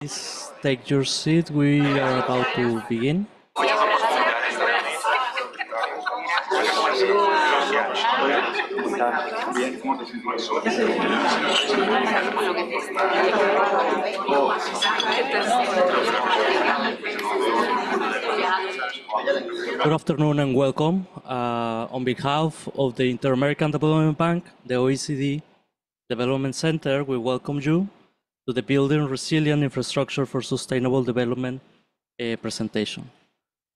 Please take your seat. We are about to begin. Good afternoon and welcome. Uh, on behalf of the Inter-American Development Bank, the OECD Development Center, we welcome you to the Building Resilient Infrastructure for Sustainable Development uh, presentation.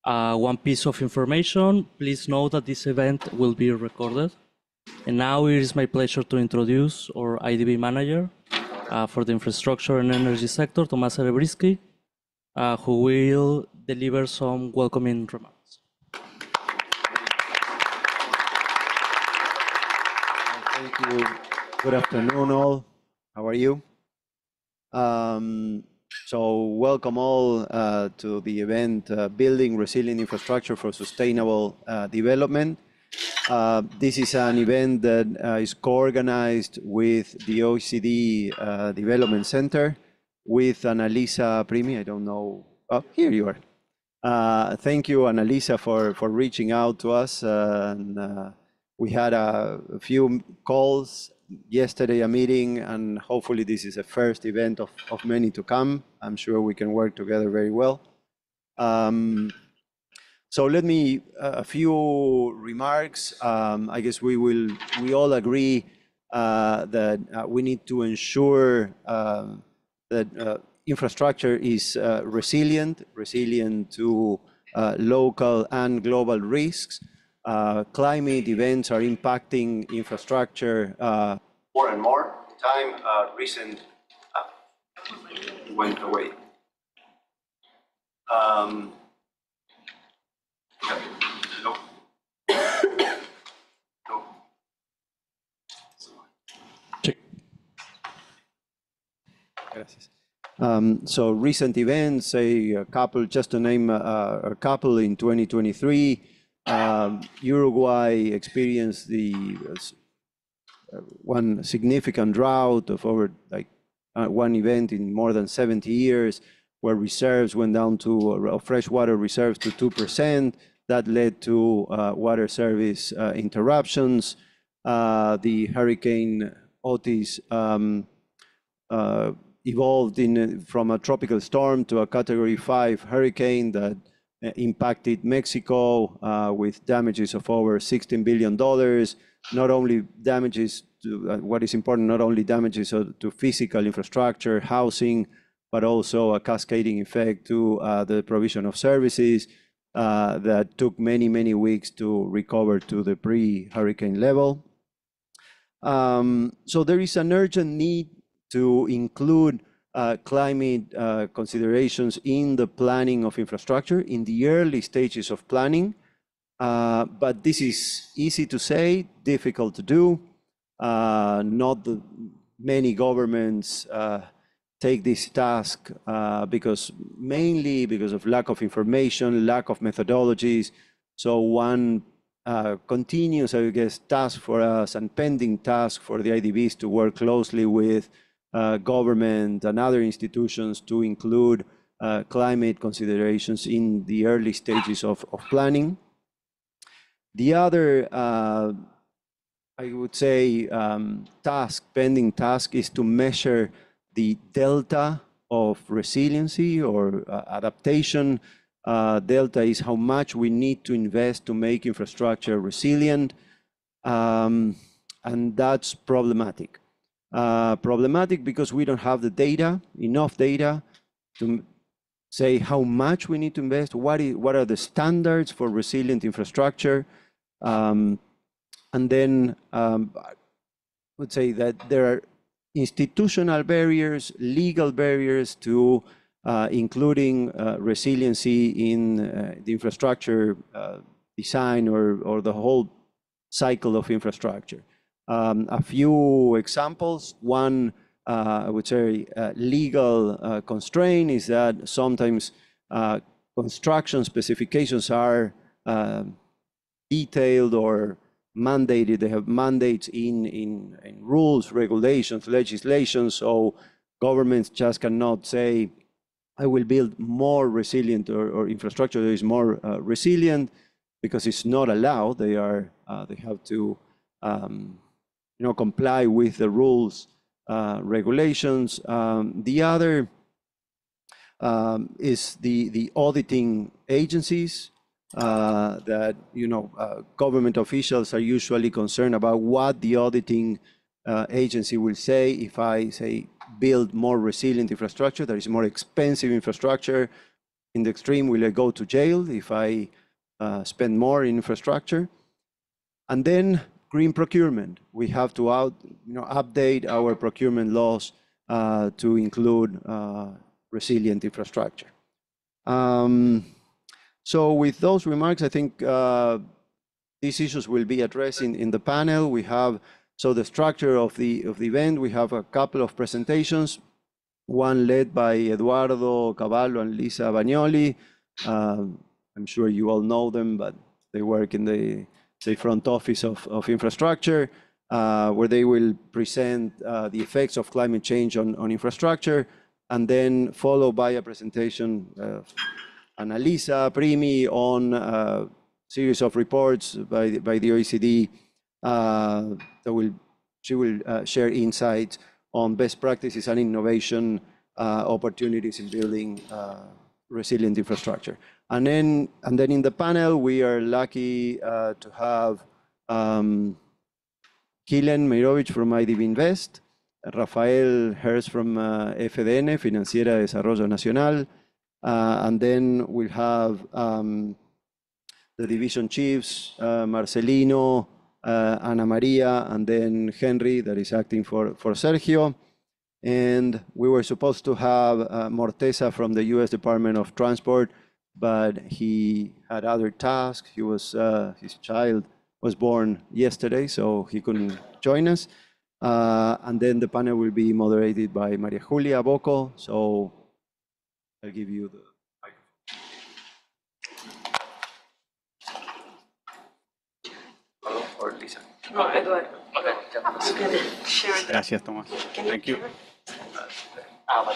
Uh, one piece of information, please know that this event will be recorded. And now it is my pleasure to introduce our IDB manager uh, for the infrastructure and energy sector, Tomas Erebrisky, uh, who will deliver some welcoming remarks. Thank you. Good afternoon all. How are you? Um, so welcome all uh, to the event, uh, Building Resilient Infrastructure for Sustainable uh, Development. Uh, this is an event that uh, is co-organized with the OECD uh, Development Center with Annalisa Primi. I don't know. Oh, here you are. thank you, Annalisa, for, for reaching out to us. and, we had a few calls yesterday a meeting, and hopefully this is a first event of, of many to come. I'm sure we can work together very well. Um, so let me, uh, a few remarks. Um, I guess we will, we all agree uh, that uh, we need to ensure um, that uh, infrastructure is uh, resilient, resilient to uh, local and global risks. Uh, climate events are impacting infrastructure. Uh, more and more time uh, recent uh, went away. Um, no. Gracias. Um, so recent events, a, a, couple, just to name uh, a couple in 2023, um, Uruguay experienced uh, one significant drought of over uh, one event in more than 70 years, where reserves went down to uh, freshwater reserves to 2%. That led to water service interruptions. The Hurricane Otis um, evolved from a tropical storm to a Category 5 hurricane that uh, impacted Mexico uh, with damages of over $16 billion, not only damages to uh, what is important, not only damages to physical infrastructure, housing, but also a cascading effect to the provision of services that took many, many weeks to recover to the pre-hurricane level. Um, so there is an urgent need to include uh, climate uh, considerations in the planning of infrastructure in the early stages of planning. Uh, but this is easy to say, difficult to do. Uh, not the, many governments uh, take this task because mainly because of lack of information, lack of methodologies. So one continuous, I guess, task for us and pending task for the IDBs to work closely with uh, government and other institutions to include uh, climate considerations in the early stages of, of planning. The other, uh, I would say, um, task, pending task is to measure the delta of resiliency or adaptation uh, delta is how much we need to invest to make infrastructure resilient. Um, and that's problematic uh, problematic because we don't have the data, enough data to say how much we need to invest, what, is, what are the standards for resilient infrastructure. Um, and then um, I would say that there are institutional barriers, legal barriers to uh, including uh, resiliency in uh, the infrastructure uh, design or, or the whole cycle of infrastructure. Um, a few examples. One, uh, I would say, uh, legal uh, constraint is that sometimes construction specifications are um, detailed or mandated. They have mandates in, in, in rules, regulations, legislation. So governments just cannot say, I will build more resilient or, or infrastructure that is more uh, resilient because it's not allowed. They are, uh, they have to um, you know, comply with the rules, uh, regulations. Um, the other um, is the, the auditing agencies uh, that, you know, uh, government officials are usually concerned about what the auditing uh, agency will say if I say build more resilient infrastructure, that is more expensive infrastructure. In the extreme, will I go to jail if I uh, spend more in infrastructure? And then green procurement. We have to out, you know, update our procurement laws uh, to include uh, resilient infrastructure. Um, so with those remarks, I think uh, these issues will be addressed in, in the panel. We have, so the structure of the, of the event, we have a couple of presentations, one led by Eduardo Cavallo and Lisa Bagnoli. Uh, I'm sure you all know them, but they work in the say, front office of, of infrastructure, uh, where they will present uh, the effects of climate change on, on infrastructure, and then followed by a presentation of uh, Analisa Primi on a uh, series of reports by the, by the OECD uh, that will, she will uh, share insights on best practices and innovation opportunities in building resilient infrastructure. And then, and then in the panel, we are lucky uh, to have um, Kilen from IDB Invest, Rafael Hers from uh, FDN, Financiera Desarrollo Nacional, uh, and then we'll have um, the division chiefs, uh, Marcelino, uh, Ana Maria, and then Henry that is acting for, for Sergio and we were supposed to have uh, Morteza from the U.S. Department of Transport, but he had other tasks. He was uh, his child was born yesterday, so he couldn't join us. Uh, and then the panel will be moderated by Maria Julia Boco. So I'll give you the microphone. Or Lisa. No, Edward. Okay. Share Gracias, Tomás. Thank you. Okay.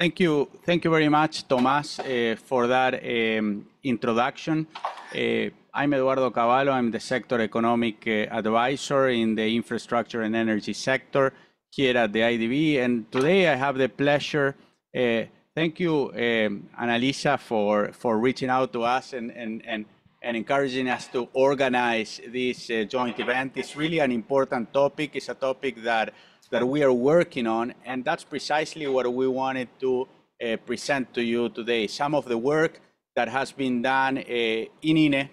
Thank you. Thank you very much, Tomás, uh, for that um, introduction. Uh, I'm Eduardo Cavallo. I'm the sector economic uh, advisor in the infrastructure and energy sector here at the IDB. And today I have the pleasure uh, Thank you, um, Annalisa, for, for reaching out to us and, and, and, and encouraging us to organize this uh, joint event. It's really an important topic. It's a topic that, that we are working on, and that's precisely what we wanted to uh, present to you today. Some of the work that has been done uh, in INE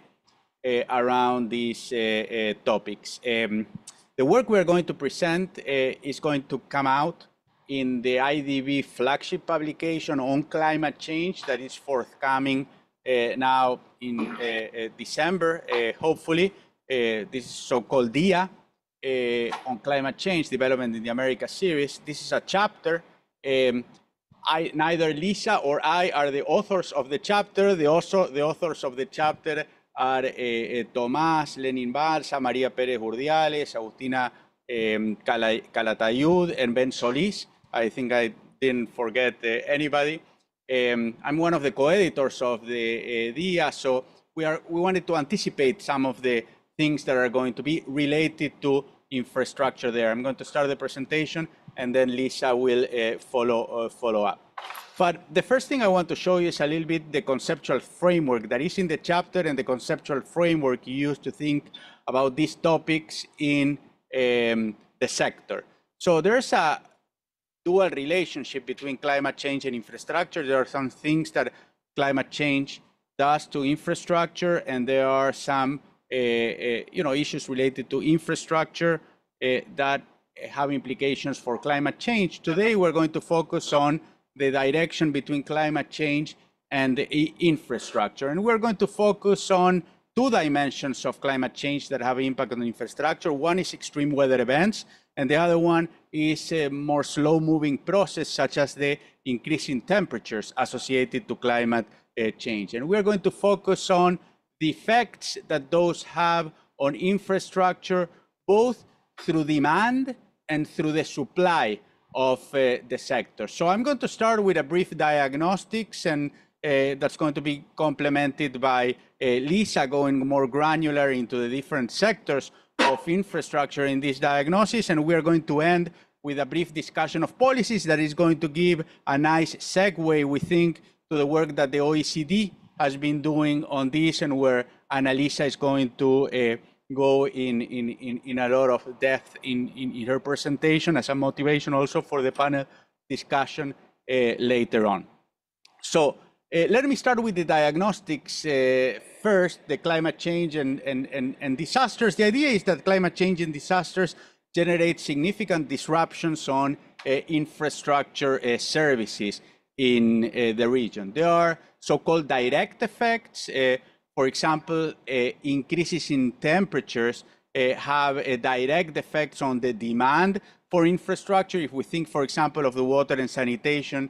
uh, around these uh, uh, topics. Um, the work we're going to present is going to come out in the IDB flagship publication on climate change that is forthcoming uh, now in uh, uh December, uh, hopefully. Uh, this is so-called DIA on climate change development in the America series. This is a chapter. Um, I, neither Lisa or I are the authors of the chapter. The, also, the authors of the chapter are Tomás Lenin Barça, María Pérez Urdiales, Agustina um, Calatayud and Ben Solis. I think I didn't forget uh, anybody. Um, I'm one of the co-editors of the uh, DIA, so we, are, we wanted to anticipate some of the things that are going to be related to infrastructure there. I'm going to start the presentation and then Lisa will uh, follow, uh, follow up. But the first thing I want to show you is a little bit the conceptual framework that is in the chapter and the conceptual framework used to think about these topics in um, the sector. So there's a dual relationship between climate change and infrastructure. There are some things that climate change does to infrastructure, and there are some uh, uh, you know issues related to infrastructure eh, that have implications for climate change. Today, we're going to focus on the direction between climate change and the infrastructure, and we're going to focus on two dimensions of climate change that have impact on infrastructure. One is extreme weather events, and the other one is a more slow-moving process, such as the increasing temperatures associated to climate uh, change. And we're going to focus on the effects that those have on infrastructure, both through demand and through the supply of uh, the sector. So I'm going to start with a brief diagnostics and uh, that's going to be complemented by uh, Lisa going more granular into the different sectors of infrastructure in this diagnosis, and we are going to end with a brief discussion of policies that is going to give a nice segue, we think, to the work that the OECD has been doing on this and where Annalisa is going to uh, go in, in, in, in, a lot of depth in, in, in, her presentation as a motivation also for the panel discussion uh, later on. So uh, let me start with the diagnostics uh, first the climate change and, and, and, and disasters. The idea is that climate change and disasters generate significant disruptions on uh, infrastructure uh, services in uh, the region. There are so-called direct effects. for example, increases in temperatures have a direct effects on the demand for infrastructure. If we think, for example, of the water and sanitation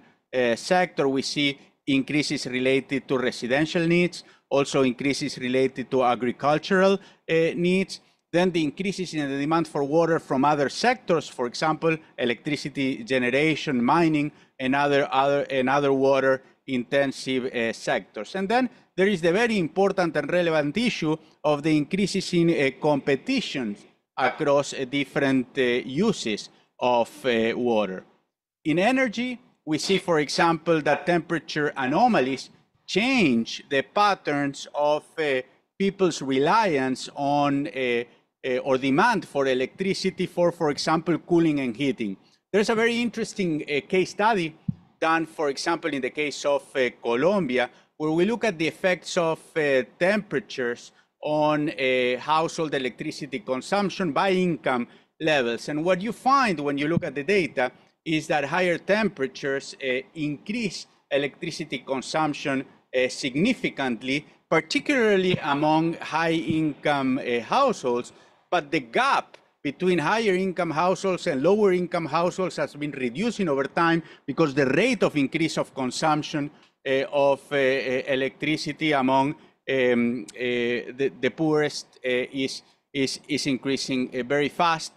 sector, we see increases related to residential needs also increases related to agricultural eh, needs. Then the increases in the demand for water from other sectors, for example, electricity generation, mining, and other, other, and other water intensive uh, sectors. And then there is the very important and relevant issue of the increases in uh, eh, competition across uh, different uses of water. In energy, we see, for example, that temperature anomalies change the patterns of uh, people's reliance on uh, uh, or demand for electricity for, for example, cooling and heating. There's a very interesting uh, case study done, for example, in the case of uh, Colombia, where we look at the effects of temperatures on household electricity consumption by income levels. And what you find when you look at the data is that higher temperatures uh, increase electricity consumption uh, significantly, particularly among high-income uh, households, but the gap between higher income households and lower income households has been reducing over time because the rate of increase of consumption uh, of uh, uh electricity among um, uh, the, the, poorest is, is, is increasing very fast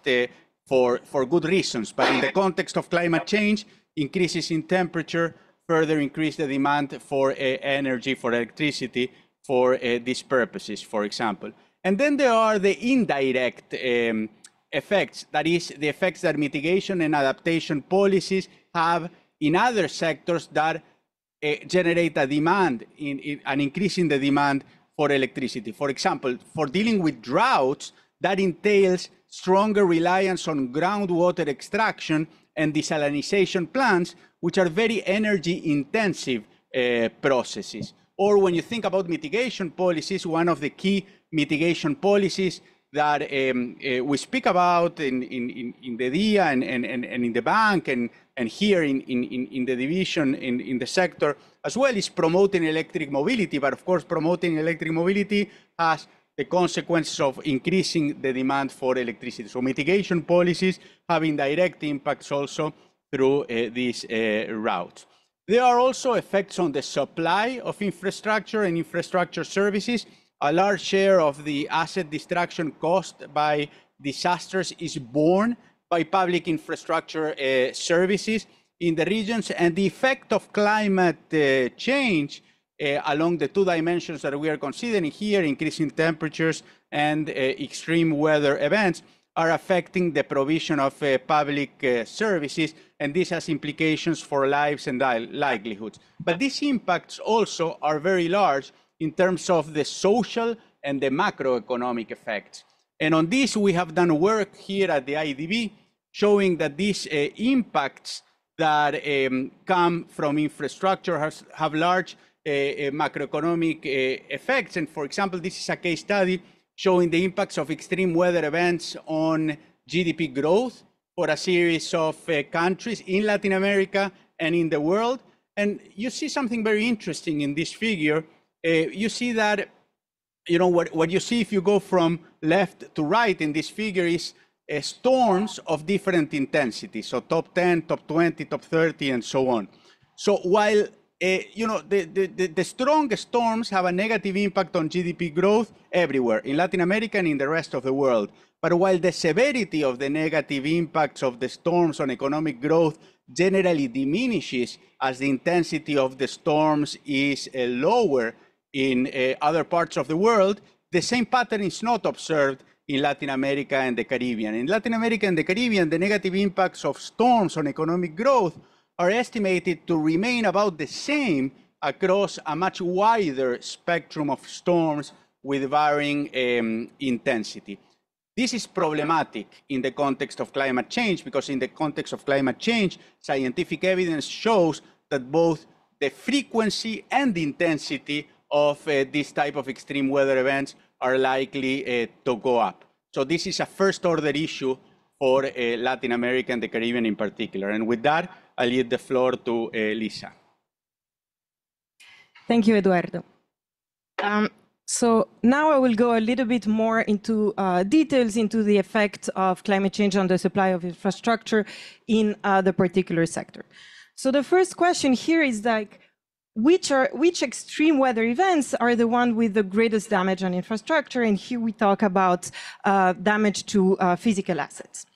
for, for good reasons. But in the context of climate change, increases in temperature further increase the demand for eh, energy, for electricity, for eh, these purposes, for example. And then there are the indirect um, effects, that is, the effects that mitigation and adaptation policies have in other sectors that uh, generate a demand, in, in, an increase in the demand for electricity. For example, for dealing with droughts, that entails stronger reliance on groundwater extraction and desalination plants, which are very energy intensive uh, processes. Or when you think about mitigation policies, one of the key mitigation policies that um, uh, we speak about in, in, in the DIA and, and, and, and in the bank and, and here in, in, in the division, in, in the sector, as well is promoting electric mobility. But of course, promoting electric mobility has the consequences of increasing the demand for electricity. So mitigation policies having direct impacts also through uh, this uh, route. There are also effects on the supply of infrastructure and infrastructure services. A large share of the asset destruction caused by disasters is borne by public infrastructure uh, services in the regions. And the effect of climate change uh, along the two dimensions that we are considering here, increasing temperatures and uh, extreme weather events, are affecting the provision of uh, public uh, services, and this has implications for lives and livelihoods. But these impacts also are very large in terms of the social and the macroeconomic effects. And on this, we have done work here at the IDB showing that these uh, impacts that um, come from infrastructure has, have large uh, uh, macroeconomic uh, effects. And for example, this is a case study showing the impacts of extreme weather events on GDP growth for a series of uh, countries in Latin America and in the world. And you see something very interesting in this figure. Uh, you see that, you know, what, what you see if you go from left to right in this figure is uh, storms of different intensity. So top 10, top 20, top 30, and so on. So while Eh, you know, the, the, the, the strong storms have a negative impact on GDP growth everywhere, in Latin America and in the rest of the world. But while the severity of the negative impacts of the storms on economic growth generally diminishes as the intensity of the storms is uh, lower in uh, other parts of the world, the same pattern is not observed in Latin America and the Caribbean. In Latin America and the Caribbean, the negative impacts of storms on economic growth are estimated to remain about the same across a much wider spectrum of storms with varying um, intensity. This is problematic in the context of climate change because in the context of climate change, scientific evidence shows that both the frequency and the intensity of uh, this type of extreme weather events are likely uh, to go up. So this is a first order issue for uh, Latin America and the Caribbean in particular. And with that, I leave the floor to Elisa. Eh, Thank you, Eduardo. Um, so now I will go a little bit more into uh, details into the effect of climate change on the supply of infrastructure in uh, the particular sector. So the first question here is like, which, are, which extreme weather events are the one with the greatest damage on infrastructure? And here we talk about uh, damage to uh, physical assets.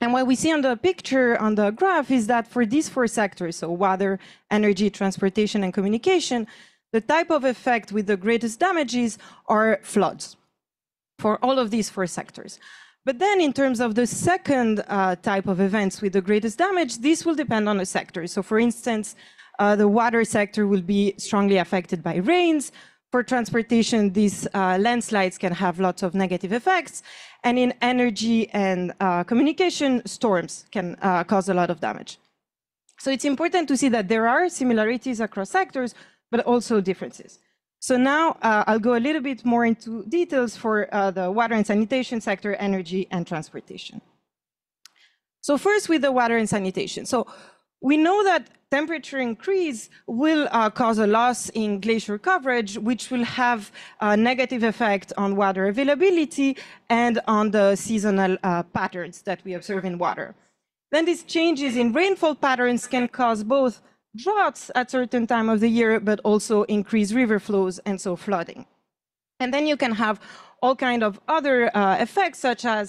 And what we see on the picture, on the graph, is that for these four sectors, so water, energy, transportation, and communication, the type of effect with the greatest damages are floods for all of these four sectors. But then in terms of the second uh, type of events with the greatest damage, this will depend on the sector. So for instance, uh, the water sector will be strongly affected by rains, for transportation, these uh, landslides can have lots of negative effects. And in energy and uh, communication, storms can uh, cause a lot of damage. So it's important to see that there are similarities across sectors, but also differences. So now uh, I'll go a little bit more into details for uh, the water and sanitation sector, energy and transportation. So first with the water and sanitation. So we know that temperature increase will uh, cause a loss in glacier coverage, which will have a negative effect on water availability and on the seasonal uh, patterns that we observe in water. Then these changes in rainfall patterns can cause both droughts at certain time of the year, but also increased river flows and so flooding. And then you can have all kind of other uh, effects such as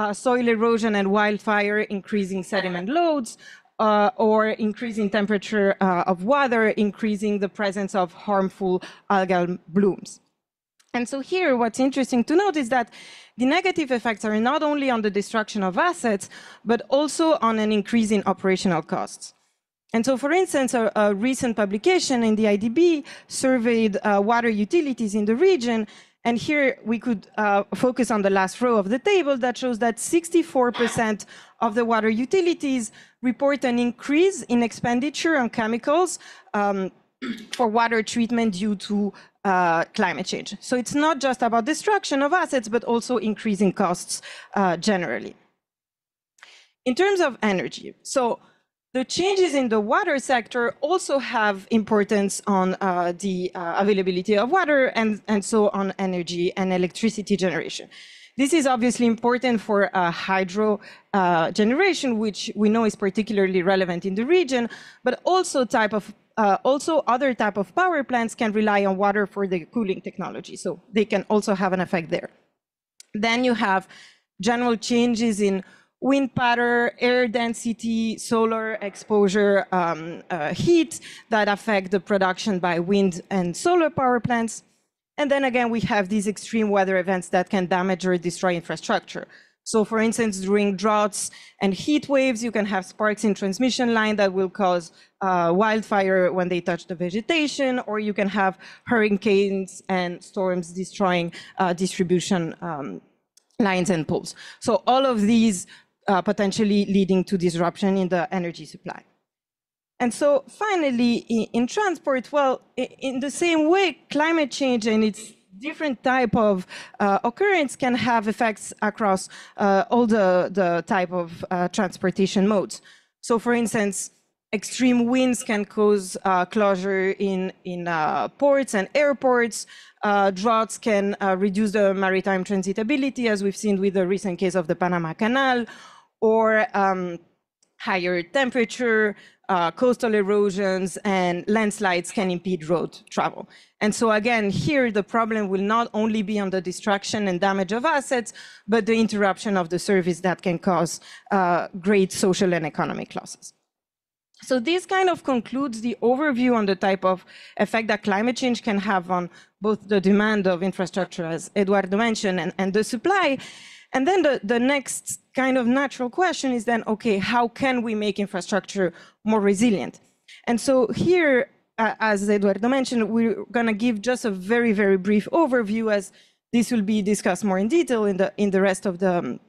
uh, soil erosion and wildfire, increasing sediment loads, uh, or increasing temperature uh, of water, increasing the presence of harmful algal blooms. And so here, what's interesting to note is that the negative effects are not only on the destruction of assets, but also on an increase in operational costs. And so, for instance, a, a recent publication in the IDB surveyed uh, water utilities in the region. And here we could uh, focus on the last row of the table that shows that 64% of the water utilities report an increase in expenditure on chemicals um, for water treatment due to uh, climate change. So it's not just about destruction of assets, but also increasing costs uh, generally. In terms of energy, so the changes in the water sector also have importance on uh, the uh, availability of water and, and so on energy and electricity generation. This is obviously important for uh, hydro uh, generation, which we know is particularly relevant in the region, but also type of uh, also other type of power plants can rely on water for the cooling technology. So they can also have an effect there. Then you have general changes in wind power, air density, solar exposure, um, uh, heat that affect the production by wind and solar power plants. And then again, we have these extreme weather events that can damage or destroy infrastructure. So for instance, during droughts and heat waves, you can have sparks in transmission line that will cause uh, wildfire when they touch the vegetation, or you can have hurricanes and storms destroying uh, distribution um, lines and poles. So all of these uh, potentially leading to disruption in the energy supply. And so finally, in, in transport, well, in, in the same way, climate change and its different type of uh, occurrence can have effects across uh, all the, the type of uh, transportation modes. So for instance, extreme winds can cause uh, closure in, in uh, ports and airports. Uh, droughts can reduce the maritime transitability, as we've seen with the recent case of the Panama Canal, or um, higher temperature, uh, coastal erosions and landslides can impede road travel. And so again, here the problem will not only be on the destruction and damage of assets, but the interruption of the service that can cause uh, great social and economic losses. So this kind of concludes the overview on the type of effect that climate change can have on both the demand of infrastructure, as Eduardo mentioned, and, and the supply. And then the, the next kind of natural question is then, okay, how can we make infrastructure more resilient? And so here, uh, as Eduardo mentioned, we're going to give just a very, very brief overview as this will be discussed more in detail in the, in the rest of the um,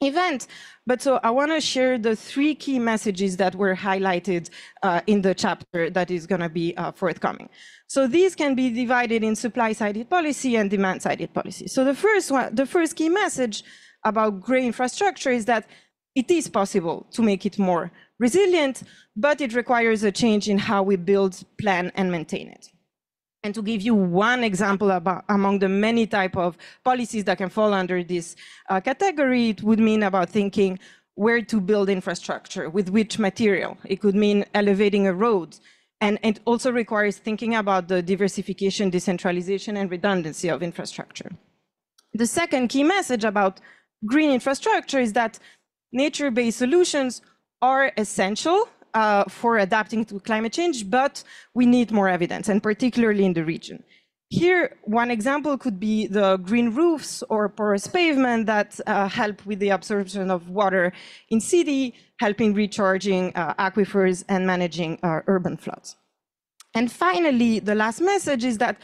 event. But so I want to share the three key messages that were highlighted uh, in the chapter that is going to be uh, forthcoming. So these can be divided in supply-sided policy and demand-sided policy. So the first one, the first key message about gray infrastructure is that it is possible to make it more resilient, but it requires a change in how we build, plan, and maintain it. And to give you one example about, among the many type of policies that can fall under this uh, category, it would mean about thinking where to build infrastructure, with which material. It could mean elevating a road. And it also requires thinking about the diversification, decentralization, and redundancy of infrastructure. The second key message about green infrastructure is that nature-based solutions are essential uh, for adapting to climate change, but we need more evidence, and particularly in the region. Here, one example could be the green roofs or porous pavement that uh, help with the absorption of water in city, helping recharging uh, aquifers and managing uh, urban floods. And finally, the last message is that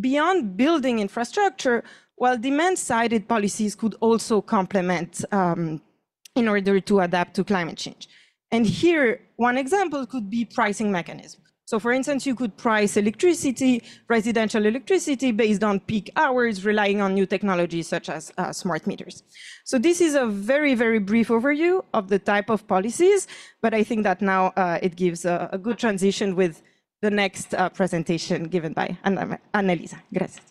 beyond building infrastructure, well, demand-sided policies could also complement um, in order to adapt to climate change. And here, one example could be pricing mechanism. So for instance, you could price electricity, residential electricity based on peak hours, relying on new technologies such as uh, smart meters. So this is a very, very brief overview of the type of policies, but I think that now uh, it gives a, a, good transition with the next uh, presentation given by Anna Annalisa. Gracias.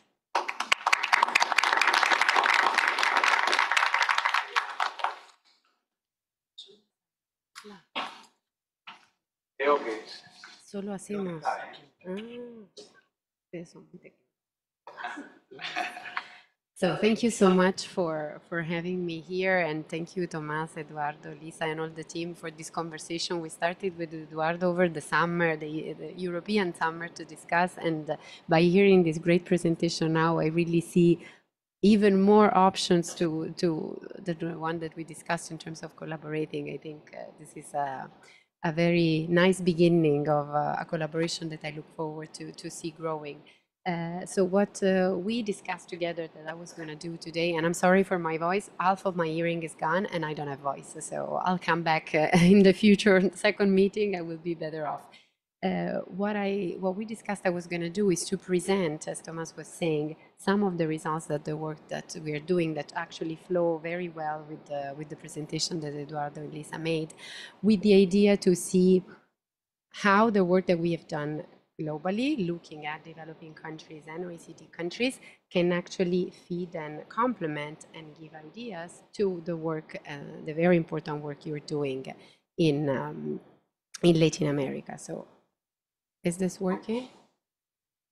Solo Ah, so thank you so much for, for having me here and thank you Tomas, Eduardo, Lisa and all the team for this conversation. We started with Eduardo over the summer, the, the European summer to discuss and by hearing this great presentation now I really see even more options to, to the one that we discussed in terms of collaborating. I think uh, this is a a very nice beginning of uh, a collaboration that I look forward to, to see growing. Uh, so what uh, we discussed together that I was going to do today, and I'm sorry for my voice, half of my hearing is gone and I don't have voice. So I'll come back uh, in the future, second meeting, I will be better off uh, what I what we discussed I was going to do is to present, as Thomas was saying, some of the results that the work that we are doing that actually flow very well with the with the presentation that Eduardo and Lisa made, with the idea to see how the work that we have done globally, looking at developing countries and OECD countries, can actually feed and complement and give ideas to the work, uh, the very important work you're doing in um, in Latin America. So is this working?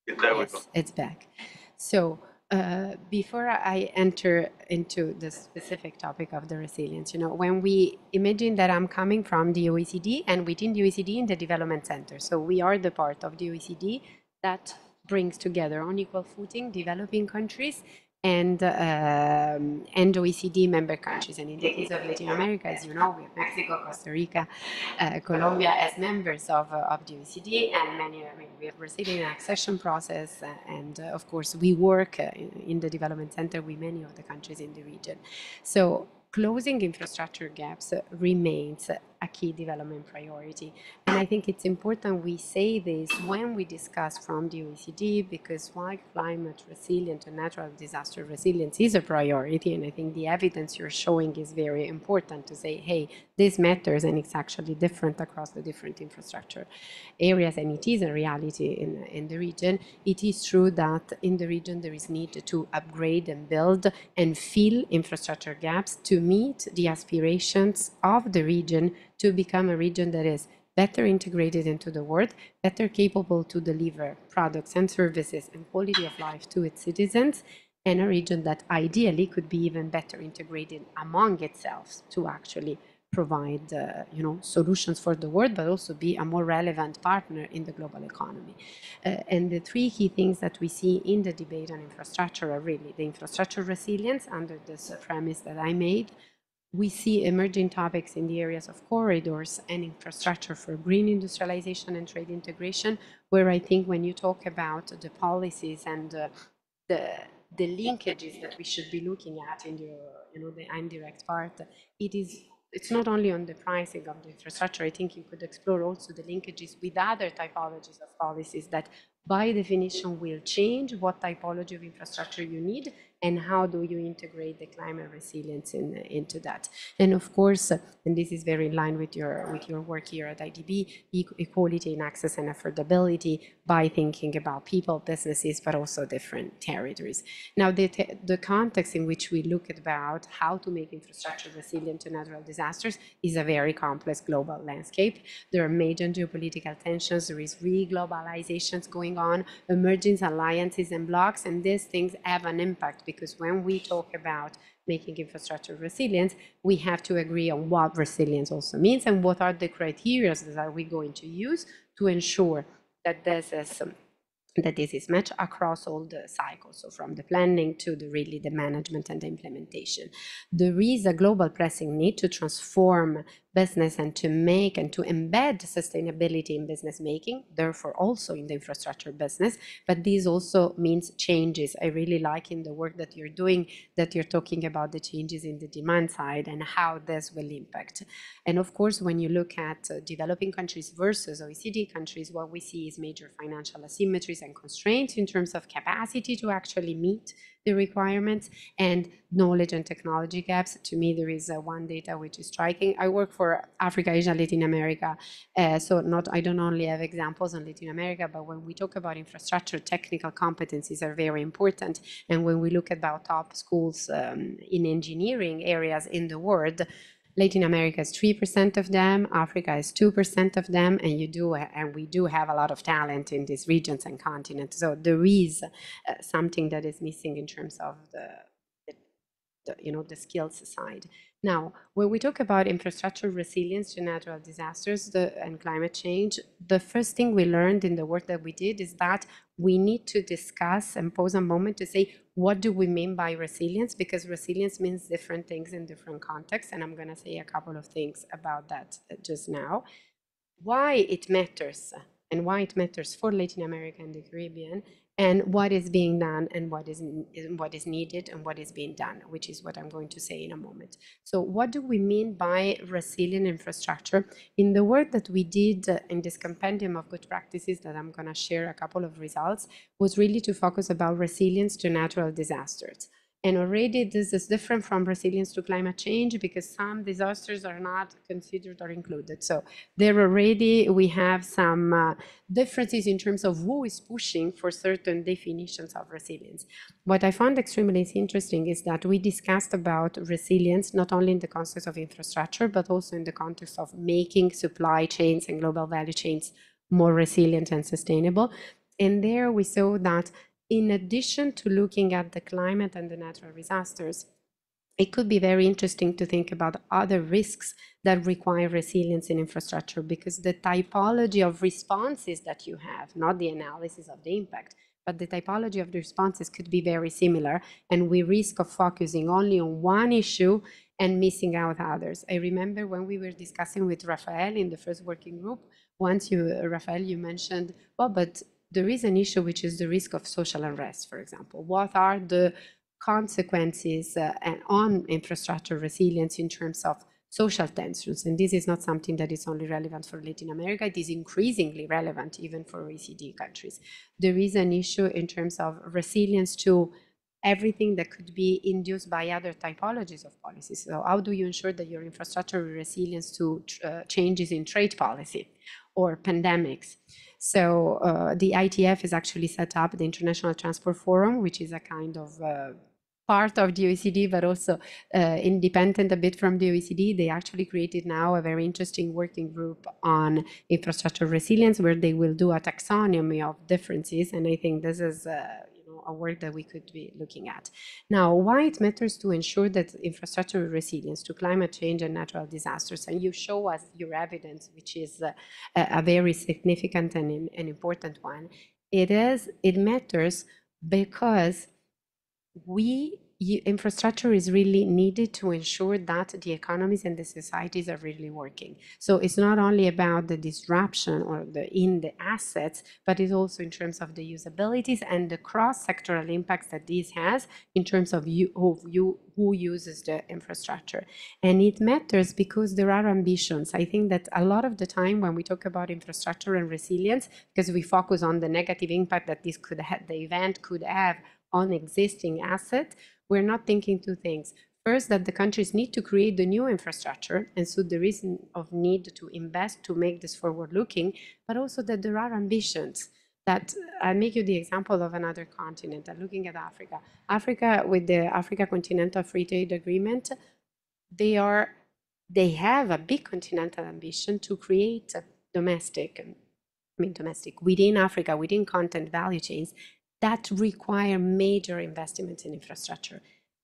There we go. it's back. So uh, before I enter into the specific topic of the resilience, you know, when we imagine that I'm coming from the OECD and within the OECD in the development center, so we are the part of the OECD that brings together on equal footing developing countries and ehm, and OECD member countries. And in the case of Latin America, as you know, we have Mexico, Costa Rica, uh, Colombia as members of, uh, of the OECD, and many. I mean, we are proceeding an accession process, uh, and uh, of course, we work uh, in the development center with many of the countries in the region. So closing infrastructure gaps remains a key development priority. And I think it's important we say this when we discuss from the OECD because while climate resilience and natural disaster resilience is a priority, and I think the evidence you're showing is very important to say, hey, this matters and it's actually different across the different infrastructure areas, and it is a reality in, in the region. It is true that in the region there is need to upgrade and build and fill infrastructure gaps to meet the aspirations of the region to become a region that is better integrated into the world, better capable to deliver products and services and quality of life to its citizens, and a region that ideally could be even better integrated among itself to actually provide uh, you know solutions for the world but also be a more relevant partner in the global economy uh, and the three key things that we see in the debate on infrastructure are really the infrastructure resilience under this premise that i made we see emerging topics in the areas of corridors and infrastructure for green industrialization and trade integration, where I think when you talk about the policies and uh, the the linkages that we should be looking at in the you know the indirect part, it is it's not only on the pricing of the infrastructure. I think you could explore also the linkages with other typologies of policies that by definition will change what typology of infrastructure you need and how do you integrate the climate resilience in, into that? And of course, and this is very in line with your, with your work here at IDB, equality in access and affordability by thinking about people, businesses, but also different territories. Now, the, the context in which we look about how to make infrastructure resilient to natural disasters is a very complex global landscape. There are major geopolitical tensions, there is re-globalizations going on, emerging alliances and blocks, and these things have an impact because when we talk about making infrastructure resilient, we have to agree on what resilience also means and what are the criteria that are we going to use to ensure that this is that this is met across all the cycles, so from the planning to the really the management and the implementation. There is a global pressing need to transform business and to make and to embed sustainability in business making, therefore also in the infrastructure business. But this also means changes. I really like in the work that you're doing that you're talking about the changes in the demand side and how this will impact. And of course, when you look at uh, developing countries versus OECD countries, what we see is major financial asymmetries and constraints in terms of capacity to actually meet the requirements and knowledge and technology gaps. To me, there is uh, one data which is striking. I work for Africa, Asia, Latin America, uh, so not I don't only have examples on Latin America, but when we talk about infrastructure, technical competencies are very important. And when we look about top schools um, in engineering areas in the world, Latin America is 3% of them, Africa is 2% of them, and you do uh, and we do have a lot of talent in these regions and continents. So there is uh, something that is missing in terms of the, the, the you know the skills side. Now, when we talk about infrastructure resilience to natural disasters the, and climate change, the first thing we learned in the work that we did is that we need to discuss and pause a moment to say, what do we mean by resilience? Because resilience means different things in different contexts. And I'm going to say a couple of things about that uh, just now. Why it matters and why it matters for Latin America and the Caribbean and what is being done and what is, what is needed and what is being done, which is what I'm going to say in a moment. So what do we mean by resilient infrastructure? In the work that we did in this compendium of good practices that I'm going to share a couple of results was really to focus about resilience to natural disasters. And already this is different from resilience to climate change because some disasters are not considered or included. So there already we have some uh, differences in terms of who is pushing for certain definitions of resilience. What I found extremely interesting is that we discussed about resilience not only in the context of infrastructure, but also in the context of making supply chains and global value chains more resilient and sustainable. And there we saw that in addition to looking at the climate and the natural disasters, it could be very interesting to think about other risks that require resilience in infrastructure because the typology of responses that you have, not the analysis of the impact, but the typology of the responses could be very similar and we risk of focusing only on one issue and missing out others. I remember when we were discussing with Rafael in the first working group, once you, Rafael, you mentioned, well, but there is an issue which is the risk of social unrest, for example. What are the consequences uh, on infrastructure resilience in terms of social tensions? And this is not something that is only relevant for Latin America, it is increasingly relevant even for OECD countries. There is an issue in terms of resilience to everything that could be induced by other typologies of policies. So how do you ensure that your infrastructure resilience to uh, changes in trade policy or pandemics? So uh, the ITF is actually set up, the International Transport Forum, which is a kind of uh, part of the OECD, but also uh, independent a bit from the OECD. They actually created now a very interesting working group on infrastructure resilience, where they will do a taxonomy of differences. And I think this is, uh, a work that we could be looking at. Now, why it matters to ensure that infrastructure resilience to climate change and natural disasters, and you show us your evidence, which is uh, a, a very significant and an important one. It is, it matters because we infrastructure is really needed to ensure that the economies and the societies are really working. So it's not only about the disruption or the in the assets, but it's also in terms of the usabilities and the cross-sectoral impacts that this has in terms of you, you who uses the infrastructure. And it matters because there are ambitions. I think that a lot of the time when we talk about infrastructure and resilience, because we focus on the negative impact that this could have, the event could have on existing asset, we're not thinking two things. First, that the countries need to create the new infrastructure, and so there is of need to invest to make this forward-looking, but also that there are ambitions that I'll make you the example of another continent. I'm looking at Africa. Africa, with the Africa Continental Free Trade Agreement, they are they have a big continental ambition to create domestic I mean domestic within Africa, within content value chains, that require major investments in infrastructure.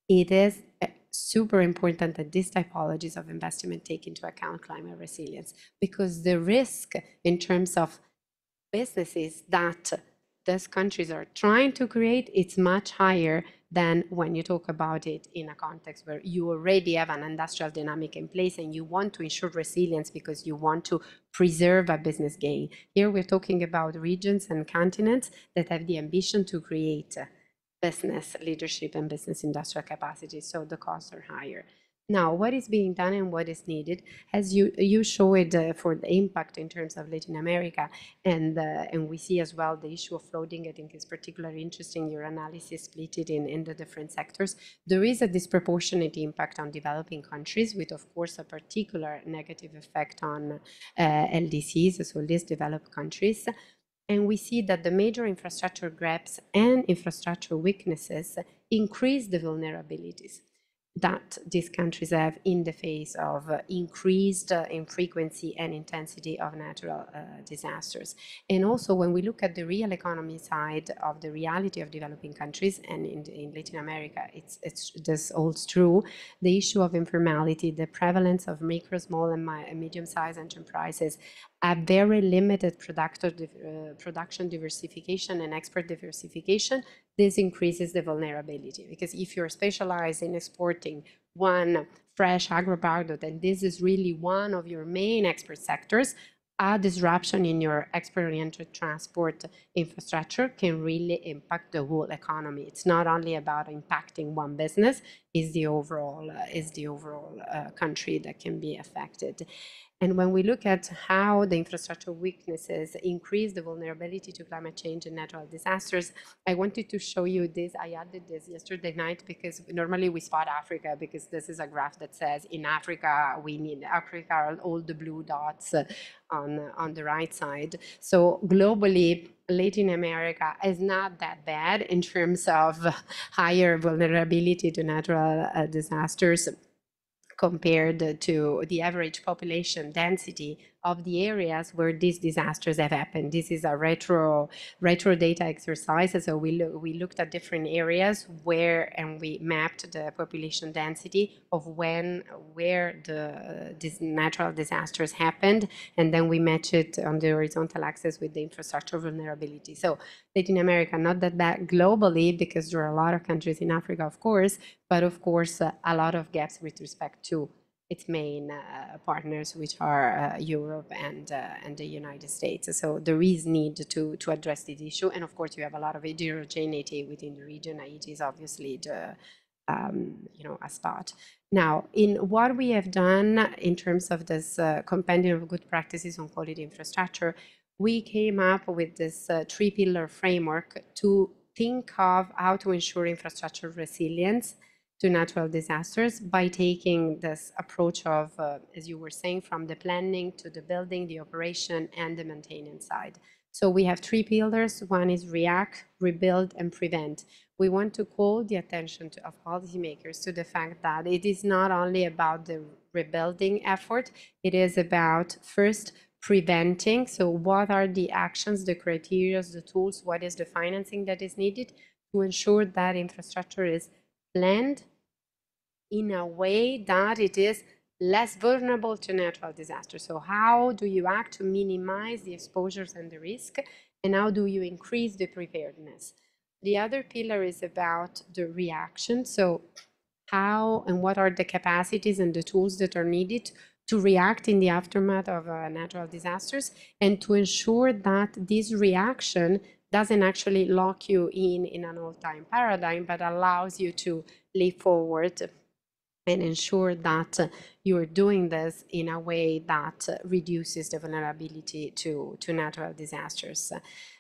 It is eh, super important that these typologies of investment take into account climate resilience because the risk in terms of businesses that these countries are trying to create, it's much higher than when you talk about it in a context where you already have an industrial dynamic in place and you want to ensure resilience because you want to preserve a business gain. Here we're talking about regions and continents that have the ambition to create business leadership and business industrial capacity, so the costs are higher. Now, what is being done and what is needed, as you you showed uh, for the impact in terms of Latin America, and uh, and we see as well the issue of flooding. I think is particularly interesting. Your analysis split it in, in the different sectors. There is a disproportionate impact on developing countries, with of course a particular negative effect on uh, LDCs, so least developed countries. And we see that the major infrastructure gaps and infrastructure weaknesses increase the vulnerabilities that these countries have in the face of uh, increased uh, in frequency and intensity of natural uh, disasters. And also when we look at the real economy side of the reality of developing countries, and in, in Latin America, it's, it's, this holds true, the issue of informality, the prevalence of micro, small, and medium-sized enterprises a very limited uh, production diversification and export diversification, this increases the vulnerability. Because if you're specialized in exporting one fresh agroproduct, and this is really one of your main export sectors, a disruption in your export-oriented transport infrastructure can really impact the whole economy. It's not only about impacting one business, it's the overall, uh, it's the overall uh, country that can be affected. And when we look at how the infrastructure weaknesses increase the vulnerability to climate change and natural disasters, I wanted to show you this. I added this yesterday night because normally we spot Africa because this is a graph that says in Africa, we need Africa, all the blue dots on, on the right side. So globally, Latin America is not that bad in terms of higher vulnerability to natural uh, disasters compared to the average population density of the areas where these disasters have happened. This is a retro retro data exercise. So we lo we looked at different areas where and we mapped the population density of when where the these natural disasters happened, and then we match it on the horizontal axis with the infrastructure vulnerability. So Latin America, not that bad globally, because there are a lot of countries in Africa, of course, but of course uh, a lot of gaps with respect to its main uh, partners, which are uh, Europe and uh, and the United States. So there is need to to address this issue, and of course you have a lot of heterogeneity within the region. It is obviously the um, you know a spot. Now, in what we have done in terms of this uh, compendium of good practices on quality infrastructure, we came up with this uh, three-pillar framework to think of how to ensure infrastructure resilience to natural disasters by taking this approach of, uh, as you were saying, from the planning to the building, the operation, and the maintenance side. So we have three pillars. One is react, rebuild, and prevent. We want to call the attention to, of policymakers to the fact that it is not only about the rebuilding effort, it is about first preventing. So what are the actions, the criteria, the tools, what is the financing that is needed to ensure that infrastructure is planned, in a way that it is less vulnerable to natural disaster. So how do you act to minimize the exposures and the risk? And how do you increase the preparedness? The other pillar is about the reaction. So how and what are the capacities and the tools that are needed to react in the aftermath of uh, natural disasters and to ensure that this reaction doesn't actually lock you in in an old time paradigm, but allows you to live forward and ensure that you are doing this in a way that reduces the vulnerability to, to natural disasters.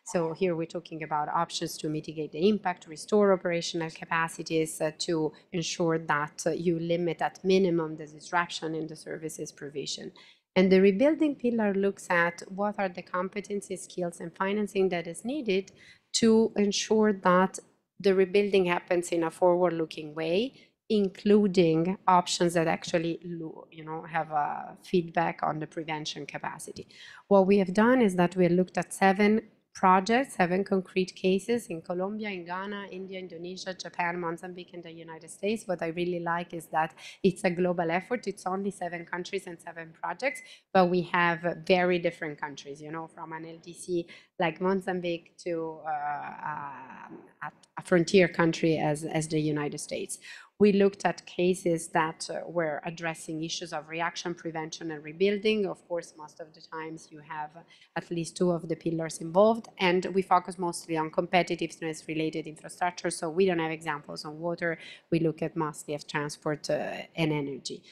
So here we're talking about options to mitigate the impact, restore operational capacities uh, to ensure that uh, you limit at minimum the disruption in the services provision. And the rebuilding pillar looks at what are the competencies, skills, and financing that is needed to ensure that the rebuilding happens in a forward-looking way including options that actually you know have a feedback on the prevention capacity. What we have done is that we looked at seven projects, seven concrete cases in Colombia, in Ghana, India, Indonesia, Japan, Mozambique, and the United States. What I really like is that it's a global effort. It's only seven countries and seven projects, but we have very different countries, you know, from an LDC like Mozambique to uh, a, a frontier country as, as the United States. We looked at cases that uh, were addressing issues of reaction prevention and rebuilding. Of course, most of the times you have at least two of the pillars involved, and we focus mostly on competitiveness related infrastructure. So we don't have examples on water. We look at mostly of transport uh, and energy.